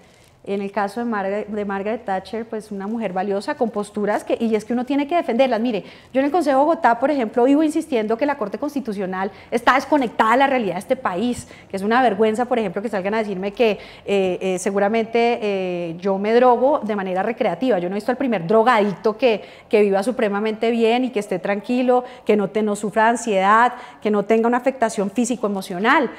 en el caso de, Margaret, de Thatcher, pues una mujer valiosa con posturas que, y es que uno tiene que defenderlas. Mire, yo en el Consejo de Bogotá, por ejemplo, vivo insistiendo que la Corte Constitucional está desconectada de la realidad de este país, que es una vergüenza, por ejemplo, que salgan a decirme que eh, eh, seguramente eh, yo me drogo de manera recreativa. Yo no he visto al primer drogadicto que, que viva supremamente bien y que esté tranquilo, que no, te, no sufra ansiedad, que no tenga una afectación físico-emocional.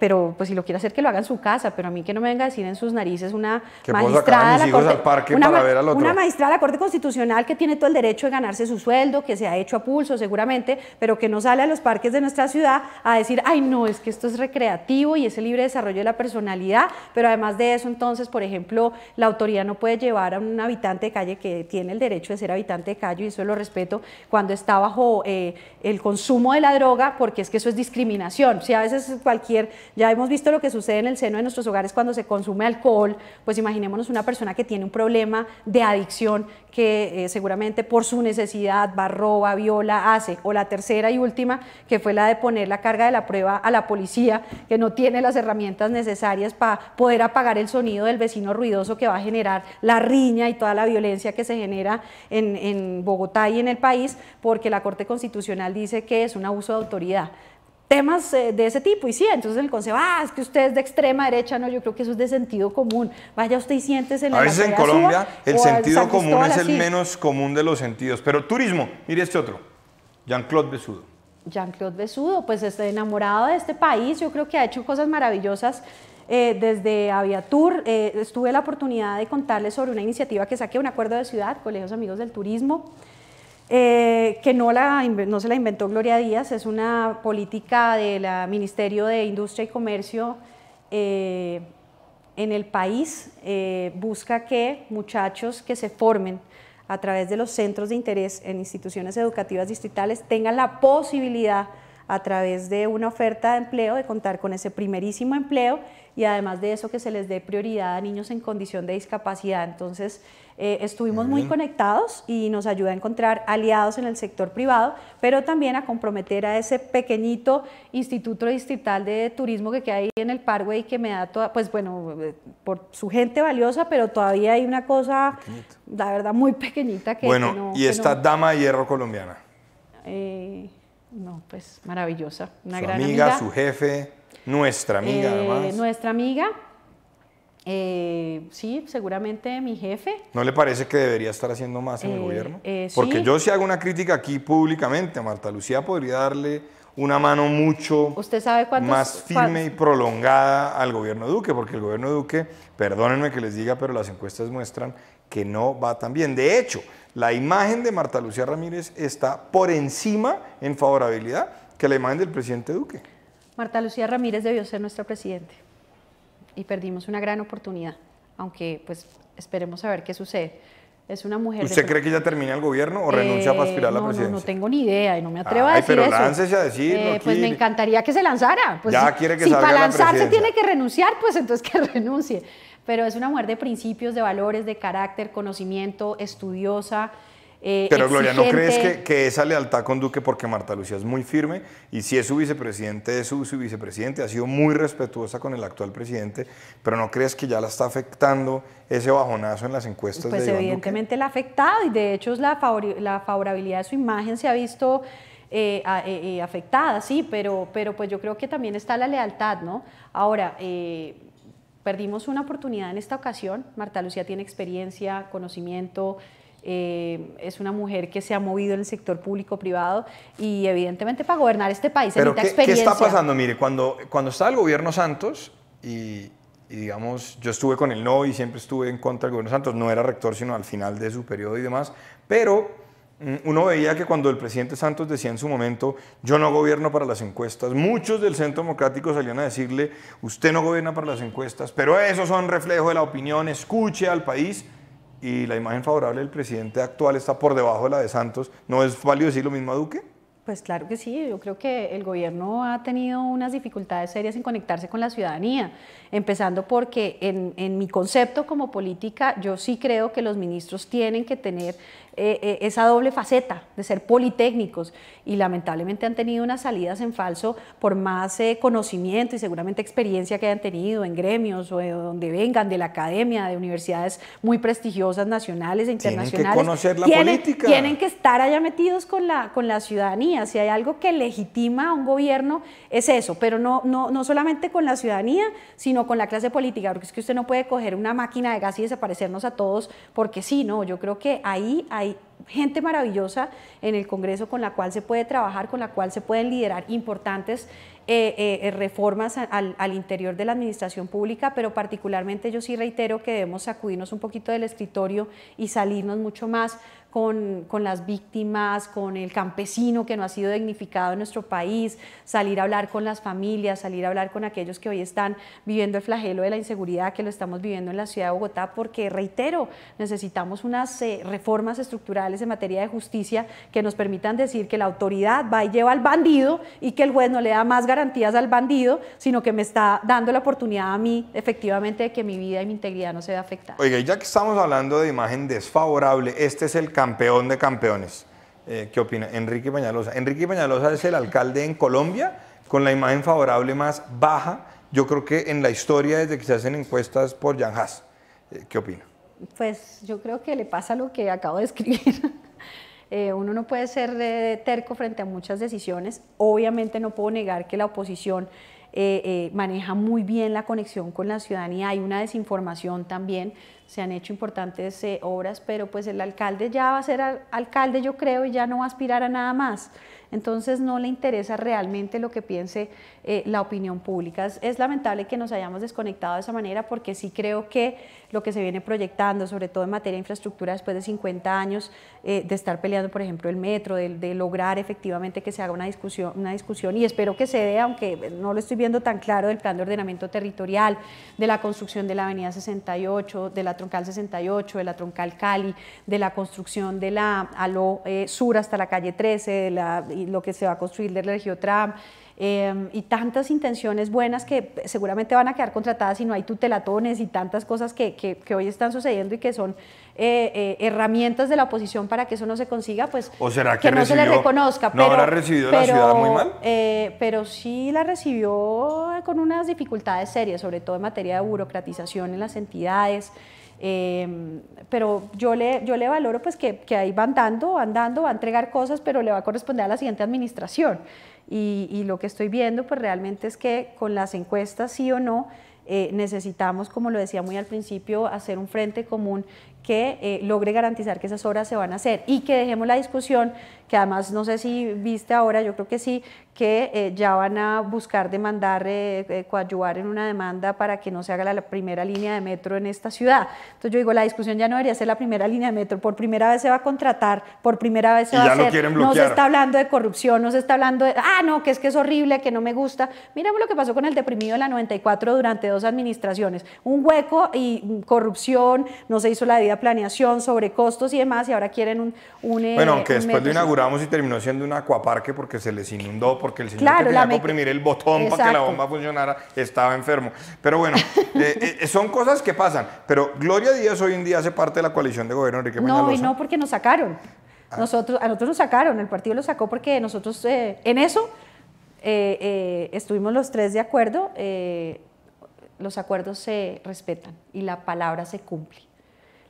pero pues si lo quiere hacer, que lo haga en su casa, pero a mí que no me venga a decir en sus narices una una magistrada, de la corte, para magistrada de la Corte Constitucional que tiene todo el derecho de ganarse su sueldo, que se ha hecho a pulso seguramente, pero que no sale a los parques de nuestra ciudad a decir, ay no, es que esto es recreativo y es el libre desarrollo de la personalidad, pero además de eso entonces, por ejemplo, la autoridad no puede llevar a un habitante de calle que tiene el derecho de ser habitante de calle, y eso lo respeto, cuando está bajo eh, el consumo de la droga, porque es que eso es discriminación. si a veces cualquier, ya hemos visto lo que sucede en el seno de nuestros hogares cuando se consume alcohol pues imaginémonos una persona que tiene un problema de adicción que eh, seguramente por su necesidad va, roba, viola, hace. O la tercera y última, que fue la de poner la carga de la prueba a la policía, que no tiene las herramientas necesarias para poder apagar el sonido del vecino ruidoso que va a generar la riña y toda la violencia que se genera en Bogotá y en el país, porque la Corte Constitucional dice que es un abuso de autoridad temas eh, de ese tipo. Y sí, entonces el consejo, ah, es que usted es de extrema derecha, no, yo creo que eso es de sentido común. Vaya usted y siéntese en la A veces en Colombia el sentido común es el menos común de los sentidos. Pero turismo, mire este otro, Jean-Claude Besudo. Jean-Claude Besudo, pues está enamorado de este país, yo creo que ha hecho cosas maravillosas. Eh, desde Aviatur eh, estuve la oportunidad de contarles sobre una iniciativa que saqué, un acuerdo de ciudad, Colegios Amigos del Turismo, eh, que no, la, no se la inventó Gloria Díaz, es una política del Ministerio de Industria y Comercio eh, en el país, eh, busca que muchachos que se formen a través de los centros de interés en instituciones educativas distritales tengan la posibilidad a través de una oferta de empleo, de contar con ese primerísimo empleo y además de eso que se les dé prioridad a niños en condición de discapacidad. Entonces, eh, estuvimos muy conectados y nos ayuda a encontrar aliados en el sector privado, pero también a comprometer a ese pequeñito instituto distrital de turismo que queda ahí en el Parkway que me da toda, pues bueno, eh, por su gente valiosa, pero todavía hay una cosa, la verdad, muy pequeñita que... Bueno, y esta dama de hierro colombiana. Eh... No, pues maravillosa. Una gran amiga, amiga, su jefe, nuestra amiga eh, además. Nuestra amiga. Eh, sí, seguramente mi jefe. ¿No le parece que debería estar haciendo más en el eh, gobierno? Porque yo si hago una crítica aquí públicamente, Marta Lucía podría darle una mano mucho ¿Usted sabe más firme y prolongada al gobierno de Duque, porque el gobierno de Duque, perdónenme que les diga, pero las encuestas muestran que no va tan bien. De hecho, la imagen de Marta Lucía Ramírez está por encima en favorabilidad que la imagen del presidente Duque. Marta Lucía Ramírez debió ser nuestra presidente y perdimos una gran oportunidad, aunque pues esperemos a ver qué sucede. Es una mujer. ¿Usted cree que ya termina el gobierno o eh, renuncia para aspirar a la presidencia? No, no tengo ni idea y no me atrevo a decir pero eso. láncese a decirlo. Eh, pues me encantaría que se lanzara. Pues, ya quiere que si, para lanzarse tiene que renunciar, pues entonces que renuncie pero es una mujer de principios, de valores, de carácter, conocimiento, estudiosa. Eh, pero Gloria, ¿no crees que, esa lealtad con Duque, porque Marta Lucía es muy firme y si es su vicepresidente, es su, vicepresidente, ha sido muy respetuosa con el actual presidente, pero ¿no crees que ya la está afectando ese bajonazo en las encuestas? Pues evidentemente la ha afectado y de hecho la, la favorabilidad de su imagen se ha visto... Eh, eh, afectada, sí, pero, pero pues yo creo que también está la lealtad, ¿no? Ahora, eh, Perdimos una oportunidad en esta ocasión. Marta Lucía tiene experiencia, conocimiento, eh, es una mujer que se ha movido en el sector público-privado y evidentemente para gobernar este país necesita ¿qué, experiencia. ¿qué está pasando? Mire, cuando, cuando estaba el gobierno Santos y, y digamos, yo estuve con el no y siempre estuve en contra del gobierno Santos, no era rector sino al final de su periodo y demás, pero Mm, uno veía que cuando el presidente Santos decía en su momento, yo no gobierno para las encuestas, muchos del centro democrático salían a decirle, usted no gobierna para las encuestas, pero esos son reflejo de la opinión, escuche al país. Y la imagen favorable del presidente actual está por debajo de la de Santos. ¿No es válido decir lo mismo a Duque? Pues claro que sí, yo creo que el gobierno ha tenido unas dificultades serias en conectarse con la ciudadanía, empezando porque en, mi concepto como política yo sí creo que los ministros tienen que tener eh, eh, esa doble faceta de ser politécnicos y lamentablemente han tenido unas salidas en falso por más eh, conocimiento y seguramente experiencia que hayan tenido en gremios o donde vengan, de la academia, de universidades muy prestigiosas nacionales e internacionales. Tienen que conocer la política. Tienen que estar allá metidos con la, con la ciudadanía. Si hay algo que legitima a un gobierno es eso, pero no, no, no solamente con la ciudadanía, sino con la clase política, porque es que usted no puede coger una máquina de gas y desaparecernos a todos porque sí, no, yo creo que ahí hay hay gente maravillosa en el Congreso con la cual se puede trabajar, con la cual se pueden liderar importantes eh, eh, eh, reformas al, al, interior de la administración pública, pero particularmente yo sí reitero que debemos sacudirnos un poquito del escritorio y salirnos mucho más con, las víctimas, con el campesino que no ha sido dignificado en nuestro país, salir a hablar con las familias, salir a hablar con aquellos que hoy están viviendo el flagelo de la inseguridad que lo estamos viviendo en la ciudad de Bogotá, porque reitero, necesitamos unas eh, reformas estructurales en materia de justicia que nos permitan decir que la autoridad va y lleva al bandido y que el juez no le da más garantías al bandido, sino que me está dando la oportunidad a mí, efectivamente, de que mi vida y mi integridad no se vea afectada. Oiga, ya que estamos hablando de imagen desfavorable, este es el caso campeón de campeones. Eh, ¿Qué opina? Enrique Peñalosa. Enrique Peñalosa es el alcalde en Colombia con la imagen favorable más baja, yo creo que en la historia, desde que se hacen encuestas por Jan Haas. Eh, ¿Qué opina? Pues yo creo que le pasa lo que acabo de escribir. Eh, uno no puede ser terco frente a muchas decisiones. Obviamente no puedo negar que la oposición eh, eh, maneja muy bien la conexión con la ciudadanía, hay una desinformación también, se han hecho importantes eh, obras, pero pues el alcalde ya va a ser alcalde yo creo y ya no va a aspirar a nada más, entonces no le interesa realmente lo que piense eh, la opinión pública. Es, lamentable que nos hayamos desconectado de esa manera porque sí creo que lo que se viene proyectando, sobre todo en materia de infraestructura después de 50 años eh, de estar peleando, por ejemplo, el metro, de, lograr efectivamente que se haga una discusión, una discusión y espero que se dé, aunque no lo estoy viendo tan claro, del plan de ordenamiento territorial, de la construcción de la Avenida 68, de la Troncal 68, de la Troncal Cali, de la construcción de la Aló eh, Sur hasta la calle 13, de lo que se va a construir del Tram, Em, y tantas intenciones buenas que seguramente van a quedar contratadas si no hay tutelatones y tantas cosas que, que, hoy están sucediendo y que son eh, eh, herramientas de la oposición para que eso no se consiga, pues que, no se le reconozca. ¿No habrá recibido la ciudad muy mal? Eh, pero sí la recibió con unas dificultades serias, sobre todo en materia de burocratización en las entidades. Em, pero yo le, yo le valoro pues que, que, ahí va andando, va andando, va a entregar cosas, pero le va a corresponder a la siguiente administración. Y, lo que estoy viendo pues realmente es que con las encuestas sí o no, eh, necesitamos, como lo decía muy al principio, hacer un frente común que eh, logre garantizar que esas horas se van a hacer y que dejemos la discusión que además no sé si viste ahora, yo creo que sí, que eh, ya van a buscar demandar, eh, eh, coadyuvar en una demanda para que no se haga la, primera línea de metro en esta ciudad. Entonces yo digo, la discusión ya no debería ser la primera línea de metro, por primera vez se va a contratar, por primera vez se va a hacer, no se está hablando de corrupción, no se está hablando de, ah, no, que es que es horrible, que no me gusta. miremos lo que pasó con el deprimido de la 94 durante dos administraciones, un hueco y mm, corrupción, no se hizo la debida planeación sobre costos y demás, y ahora quieren un... bueno, aunque después de inaugurar vamos y terminó siendo un acuaparque porque se les inundó, porque el señor que tenía que comprimir el botón para que la bomba funcionara estaba enfermo. Pero bueno, eh, eh, son cosas que pasan. Pero Gloria Díaz hoy en día hace parte de la coalición de gobierno Enrique Mañalosa. No, y no porque nos sacaron. Ah. Nosotros, a nosotros nos sacaron, el partido lo sacó porque nosotros eh, en eso estuvimos los tres de acuerdo. los acuerdos se respetan y la palabra se cumple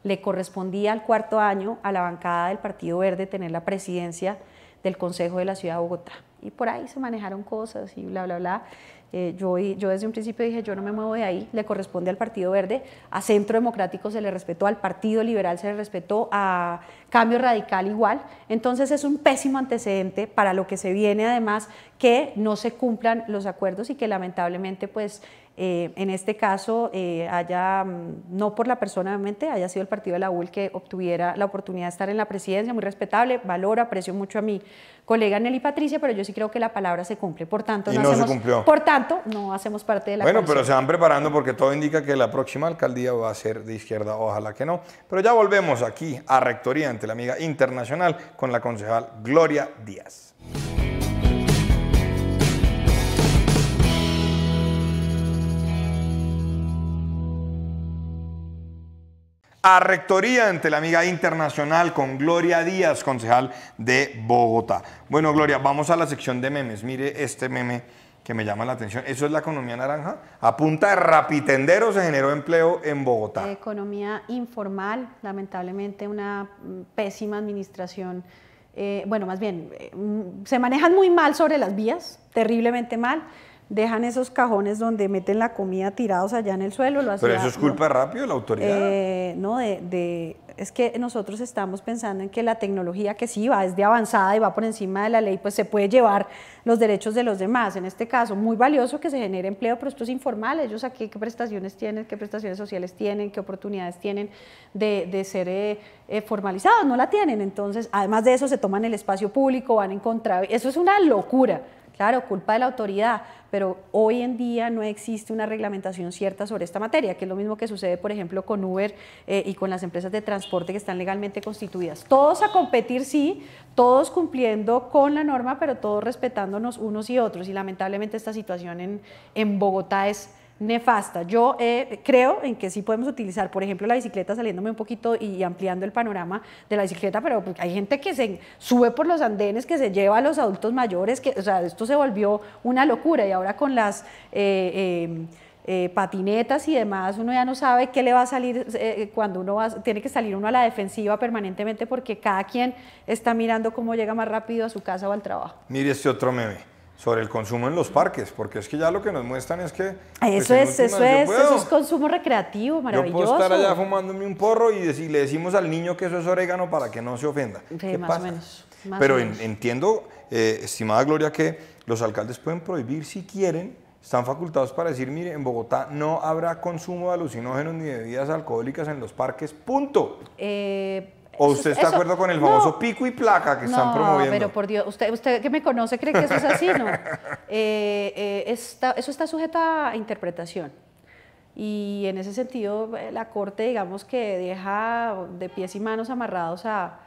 le correspondía al cuarto año a la bancada del Partido Verde tener la presidencia del Consejo de la Ciudad de Bogotá. Y por ahí se manejaron cosas y bla, bla, bla. Eh, yo, yo desde un principio dije, yo no me muevo de ahí, le corresponde al Partido Verde, a Centro Democrático se le respetó, al Partido Liberal se le respetó, a Cambio Radical igual. Entonces es un pésimo antecedente para lo que se viene, además, que no se cumplan los acuerdos y que lamentablemente pues eh, en este caso eh, haya, mm, no por la persona obviamente, haya sido el partido de la UL que obtuviera la oportunidad de estar en la presidencia, muy respetable, valor aprecio mucho a mi colega Nelly Patricia, pero yo sí creo que la palabra se cumple, por tanto, no, hacemos, por tanto, no hacemos parte de la Bueno, pero se van preparando porque todo indica que la próxima alcaldía va a ser de izquierda, ojalá que no, pero ya volvemos aquí a Rectoría ante la amiga internacional con la concejal Gloria Díaz. a rectoría ante la amiga internacional con Gloria Díaz, concejal de Bogotá. Bueno, Gloria, vamos a la sección de memes. Mire este meme que me llama la atención. ¿Eso es la economía naranja? A punta de rapitendero se generó empleo en Bogotá. Eh, economía informal, lamentablemente una mm, pésima administración. Eh, bueno, más bien, eh, mm, se manejan muy mal sobre las vías, terriblemente mal dejan esos cajones donde meten la comida tirados allá en el suelo. Lo Pero eso es culpa rápido la autoridad. Eh, no, de, de, es que nosotros estamos pensando en que la tecnología que sí va es de avanzada y va por encima de la ley, pues se puede llevar los derechos de los demás. En este caso, muy valioso que se genere empleo, pero esto es informal. Ellos aquí qué prestaciones tienen, qué prestaciones sociales tienen, qué oportunidades tienen de, de ser eh, eh, formalizados, no la tienen. Entonces, además de eso, se toman el espacio público, van en contra. Eso es una locura. Claro, culpa de la autoridad, pero hoy en día no existe una reglamentación cierta sobre esta materia, que es lo mismo que sucede, por ejemplo, con Uber eh, y con las empresas de transporte que están legalmente constituidas. Todos a competir, sí, todos cumpliendo con la norma, pero todos respetándonos unos y otros. Y lamentablemente esta situación en, en Bogotá es nefasta. Yo eh, creo en que sí podemos utilizar, por ejemplo, la bicicleta saliéndome un poquito y ampliando el panorama de la bicicleta, pero hay gente que se sube por los andenes, que se lleva a los adultos mayores, que, o sea, esto se volvió una locura y ahora con las... Eh, eh, patinetas y demás, uno ya no sabe qué le va a salir cuando uno va, tiene que salir uno a la defensiva permanentemente porque cada quien está mirando cómo llega más rápido a su casa o al trabajo. Mire este otro meme sobre el consumo en los parques, porque es que ya lo que nos muestran es que... Pues, eso es, eso es, eso es consumo recreativo, maravilloso. Yo puedo estar allá fumándome un porro y le decimos al niño que eso es orégano para que no se ofenda. más o menos. Pero entiendo, eh, estimada Gloria, que los alcaldes pueden prohibir si quieren, están facultados para decir, mire, en Bogotá no habrá consumo de alucinógenos ni de bebidas alcohólicas en los parques, punto. Eh, ¿O usted está de acuerdo con el famoso pico y placa que están promoviendo? No, pero por Dios, usted, usted que me conoce cree que eso es así, ¿no? Eh, eh, está, eso está sujeto a interpretación. Y en ese sentido, eh, la Corte, digamos que deja de pies y manos amarrados a,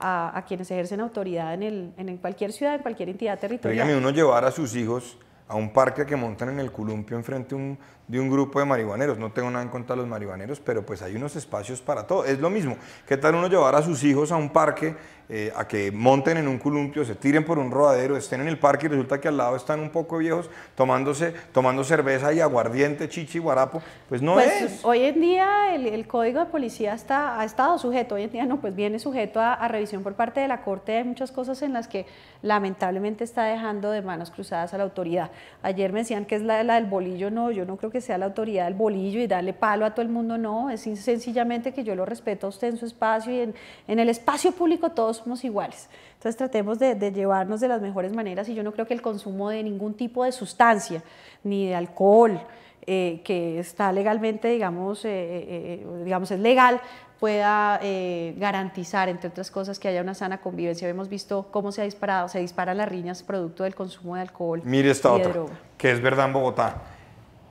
a, quienes ejercen autoridad en, el, en cualquier ciudad, en cualquier entidad territorial. Dígame, uno llevar a sus hijos a un parque que montan en el columpio enfrente un, de un grupo de marihuaneros. No tengo nada en contra de los marihuaneros, pero pues hay unos espacios para todo. Es lo mismo. ¿Qué tal uno llevar a sus hijos a un parque, eh, a que monten en un columpio, se tiren por un rodadero, estén en el parque y resulta que al lado están un poco viejos tomándose, tomando cerveza y aguardiente, chichi, guarapo? Pues no pues, es. Hoy en día el, código de policía está, ha estado sujeto, hoy en día no, pues viene sujeto a, revisión por parte de la Corte. Hay muchas cosas en las que lamentablemente está dejando de manos cruzadas a la autoridad. Ayer me decían que es la, la del bolillo, no, yo no creo que sea la autoridad del bolillo y darle palo a todo el mundo, no, es sencillamente que yo lo respeto a usted en su espacio y en, en el espacio público todos somos iguales. Entonces tratemos de, llevarnos de las mejores maneras y yo no creo que el consumo de ningún tipo de sustancia, ni de alcohol, eh, que está legalmente, digamos, eh, eh, digamos, es legal, pueda garantizar, entre otras cosas, que haya una sana convivencia. Hemos visto cómo se ha disparado, se disparan las riñas producto del consumo de alcohol. Mire esta otra, que es verdad en Bogotá.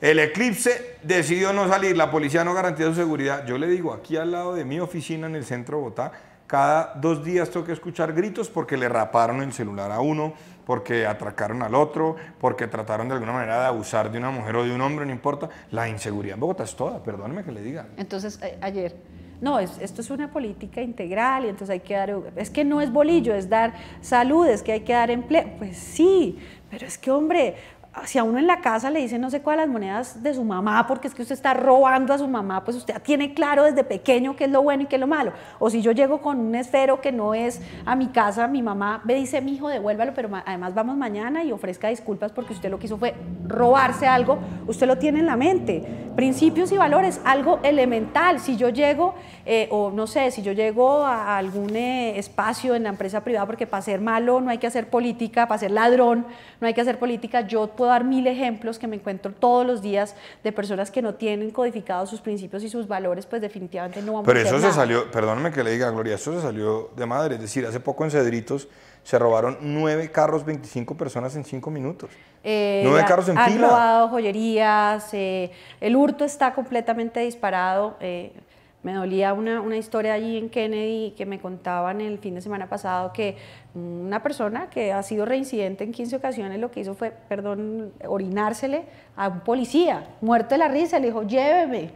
El eclipse decidió no salir, la policía no garantiza su seguridad. Yo le digo, aquí al lado de mi oficina en el centro de Bogotá, cada dos días tengo que escuchar gritos porque le raparon el celular a uno, porque atracaron al otro, porque trataron de alguna manera de abusar de una mujer o de un hombre, no importa. La inseguridad en Bogotá es toda, perdóneme que le diga. Entonces, eh, ayer, no, es, esto es una política integral y entonces hay que dar, es que no es bolillo, es dar salud, es que hay que dar empleo. Pues sí, pero es que, hombre, si a uno en la casa le dicen no sé cuál las monedas de su mamá, porque es que usted está robando a su mamá, pues usted tiene claro desde pequeño qué es lo bueno y qué es lo malo. O si yo llego con un estero que no es a mi casa, mi mamá me dice, mi hijo, devuélvalo, pero además vamos mañana y ofrezca disculpas porque usted lo que hizo fue robarse algo, usted lo tiene en la mente. Principios y valores, algo elemental. Si yo llego, eh, o no sé, si yo llego a algún eh, espacio en la empresa privada, porque para ser malo no hay que hacer política, para ser ladrón no hay que hacer política, yo puedo dar mil ejemplos que me encuentro todos los días de personas que no tienen codificados sus principios y sus valores, pues definitivamente no vamos Pero eso se salió, perdóname que le diga, Gloria, eso se salió de madre. Es decir, hace poco en Cedritos se robaron nueve carros, 25 personas en cinco minutos. Eh, nueve carros en han fila. robado joyerías, eh, el hurto está completamente disparado. Eh, me dolía una, historia allí en Kennedy que me contaban el fin de semana pasado que una persona que ha sido reincidente en 15 ocasiones lo que hizo fue, perdón, orinársele a un policía, muerto de la risa, le dijo, lléveme,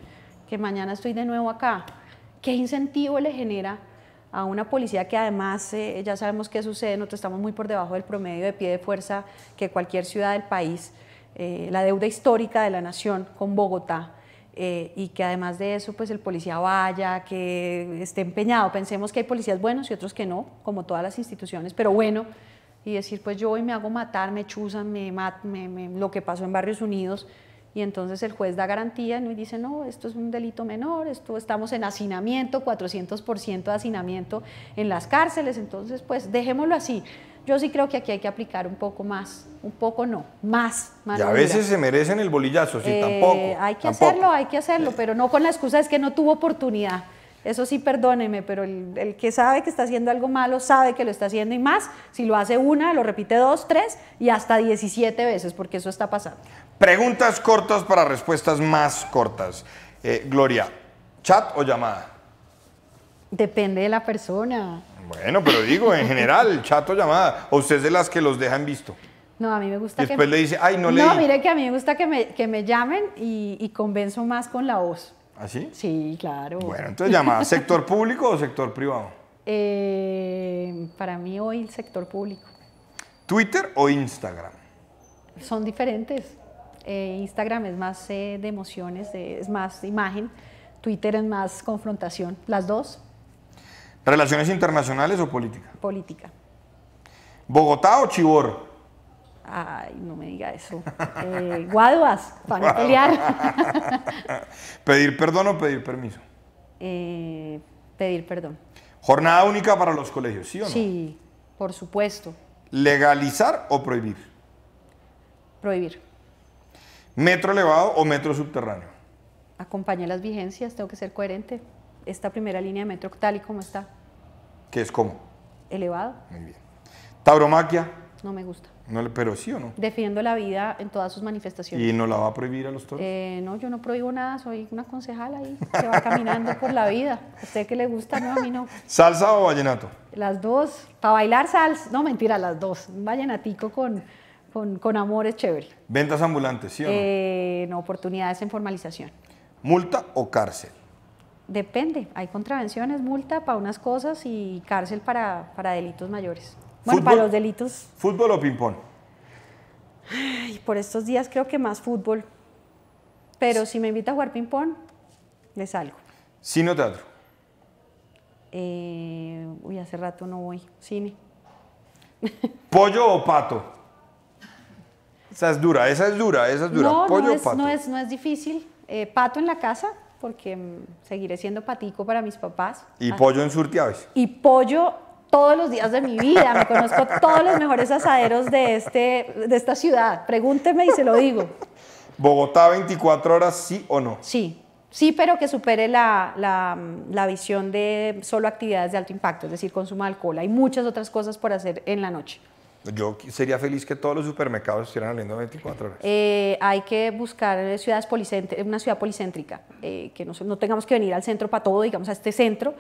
que mañana estoy de nuevo acá. ¿Qué incentivo le genera a una policía que además eh, ya sabemos qué sucede, nosotros estamos muy por debajo del promedio de pie de fuerza que cualquier ciudad del país, eh, la deuda histórica de la nación con Bogotá? Eh, y que además de eso, pues el policía vaya, que esté empeñado. Pensemos que hay policías buenos y otros que no, como todas las instituciones, pero bueno, y decir, pues yo hoy me hago matar, me chuzan, me, lo que pasó en Barrios Unidos, y entonces el juez da garantía y dice, no, esto es un delito menor, esto estamos en hacinamiento, 400% de hacinamiento en las cárceles, entonces pues dejémoslo así. Yo sí creo que aquí hay que aplicar un poco más, un poco no, más. más y a veces se merecen el bolillazo, sí, eh, tampoco. Hay que hacerlo, hay que hacerlo, pero no con la excusa es que no tuvo oportunidad. Eso sí, perdóneme, pero el, que sabe que está haciendo algo malo sabe que lo está haciendo y más. Si lo hace una, lo repite dos, tres y hasta 17 veces, porque eso está pasando. Preguntas cortas para respuestas más cortas. Eh, Gloria, ¿chat o llamada? Depende de la persona. Bueno, pero digo, en general, chato llamada. ¿O usted de las que los dejan visto? No, a mí me gusta Después que... Después le dice, ay, no le... No, mire que a mí me gusta que me, que me llamen y, convenzo más con la voz. ¿Así? ¿Ah, sí, claro. Bueno, entonces llamada, ¿sector público o sector privado? Eh, para mí hoy el sector público. ¿Twitter o Instagram? Son diferentes. Eh, Instagram es más eh, de emociones, es más imagen. Twitter es más confrontación. Las dos. ¿Relaciones internacionales o política? Política. ¿Bogotá o Chibor? Ay, no me diga eso. Eh, Guaduas, para pelear. ¿Pedir perdón o pedir permiso? Eh, pedir perdón. ¿Jornada única para los colegios, sí o no? Sí, por supuesto. ¿Legalizar o prohibir? Prohibir. ¿Metro elevado o metro subterráneo? Acompañé las vigencias, tengo que ser coherente esta primera línea de metro tal y como está. ¿Qué es cómo? Elevado. Muy bien. Tauromaquia. No me gusta. pero sí o no. Defiendo la vida en todas sus manifestaciones. ¿Y no la va a prohibir a los toros? Eh, no, yo no prohíbo nada, soy una concejal ahí que va caminando por la vida. A usted qué le gusta, no, a mí no. ¿Salsa o vallenato? Las dos. Para bailar salsa, no mentira, las dos. Un vallenatico con, con, amor es chévere. ¿Ventas ambulantes, sí o no? Eh, no, oportunidades en formalización. ¿Multa o cárcel? Depende, hay contravenciones, multa para unas cosas y cárcel para, delitos mayores. Bueno, ¿Fútbol? para los delitos. ¿Fútbol o ping-pong? Por estos días creo que más fútbol. Pero si me invita a jugar ping-pong, le salgo. ¿Cine o teatro? Eh, uy, hace rato no voy. Cine. ¿Pollo o pato? Esa es dura, esa es dura, esa es dura. No, ¿Pollo es, o pato? No es, difícil. Eh, pato en la casa, porque mm, seguiré siendo patico para mis papás. ¿Y pollo en surtiaves? Y pollo todos los días de mi vida, me conozco todos los mejores asaderos de, este, de esta ciudad. Pregúnteme y se lo digo. ¿Bogotá 24 horas, sí o no? Sí, sí, pero que supere la, la visión de solo actividades de alto impacto, es decir, consumo de alcohol. Hay muchas otras cosas por hacer en la noche. Yo sería feliz que todos los supermercados estuvieran abriendo 24 horas. Eh, hay que buscar eh, ciudades una ciudad policéntrica, eh, que no, no, tengamos que venir al centro para todo, digamos a este centro,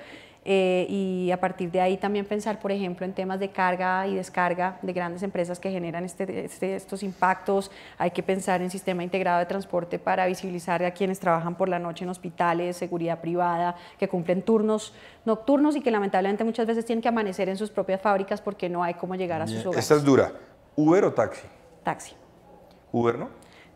eh, y a partir de ahí también pensar, por ejemplo, en temas de carga y descarga de grandes empresas que generan este, este, estos impactos. Hay que pensar en sistema integrado de transporte para visibilizar a quienes trabajan por la noche en hospitales, seguridad privada, que cumplen turnos nocturnos y que lamentablemente muchas veces tienen que amanecer en sus propias fábricas porque no hay cómo llegar a sus hogares. Esta es dura. ¿Uber o taxi? Taxi. Uber, ¿no?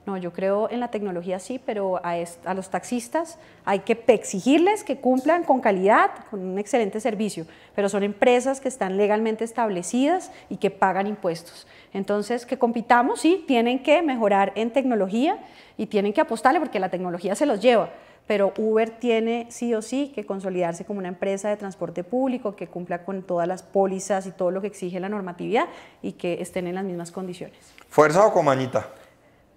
No, yo creo en la tecnología sí, pero a, los taxistas hay que exigirles que cumplan con calidad, con un excelente servicio, pero son empresas que están legalmente establecidas y que pagan impuestos. Entonces, que compitamos, sí, tienen que mejorar en tecnología y tienen que apostarle porque la tecnología se los lleva pero Uber tiene sí o sí que consolidarse como una empresa de transporte público que cumpla con todas las pólizas y todo lo que exige la normatividad y que estén en las mismas condiciones. ¿Fuerza o comañita?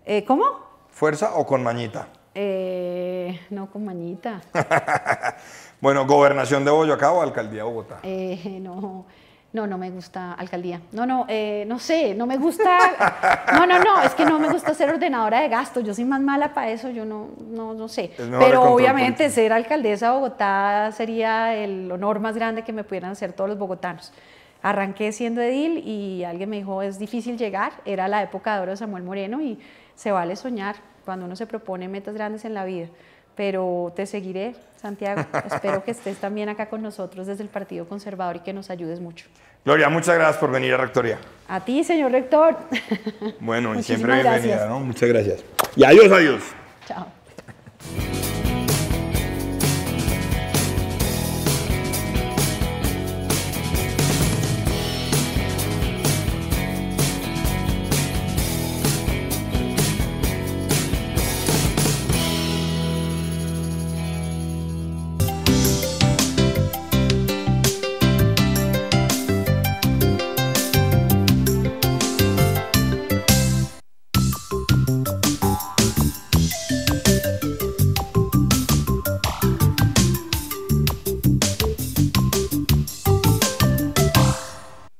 Eh, ¿Cómo? ¿Fuerza o con mañita? Eh, no, con mañita. bueno, gobernación de Boyacá o alcaldía de Bogotá. Eh, no, no, me gusta alcaldía. No, no, no sé, no me gusta. No, no, no, es que no me gusta ser ordenadora de gastos. Yo soy más mala para eso, yo no, no, no sé. Pero obviamente ser alcaldesa de Bogotá sería el honor más grande que me pudieran hacer todos los bogotanos. Arranqué siendo edil y alguien me dijo, es difícil llegar. Era la época de oro de Samuel Moreno y se vale soñar cuando uno se propone metas grandes en la vida. Pero te seguiré, Santiago. Espero que estés también acá con nosotros desde el Partido Conservador y que nos ayudes mucho. Gloria, muchas gracias por venir a Rectoría. A ti, señor Rector. Bueno, y siempre bienvenida, ¿no? Muchas gracias. Y adiós, adiós. Chao.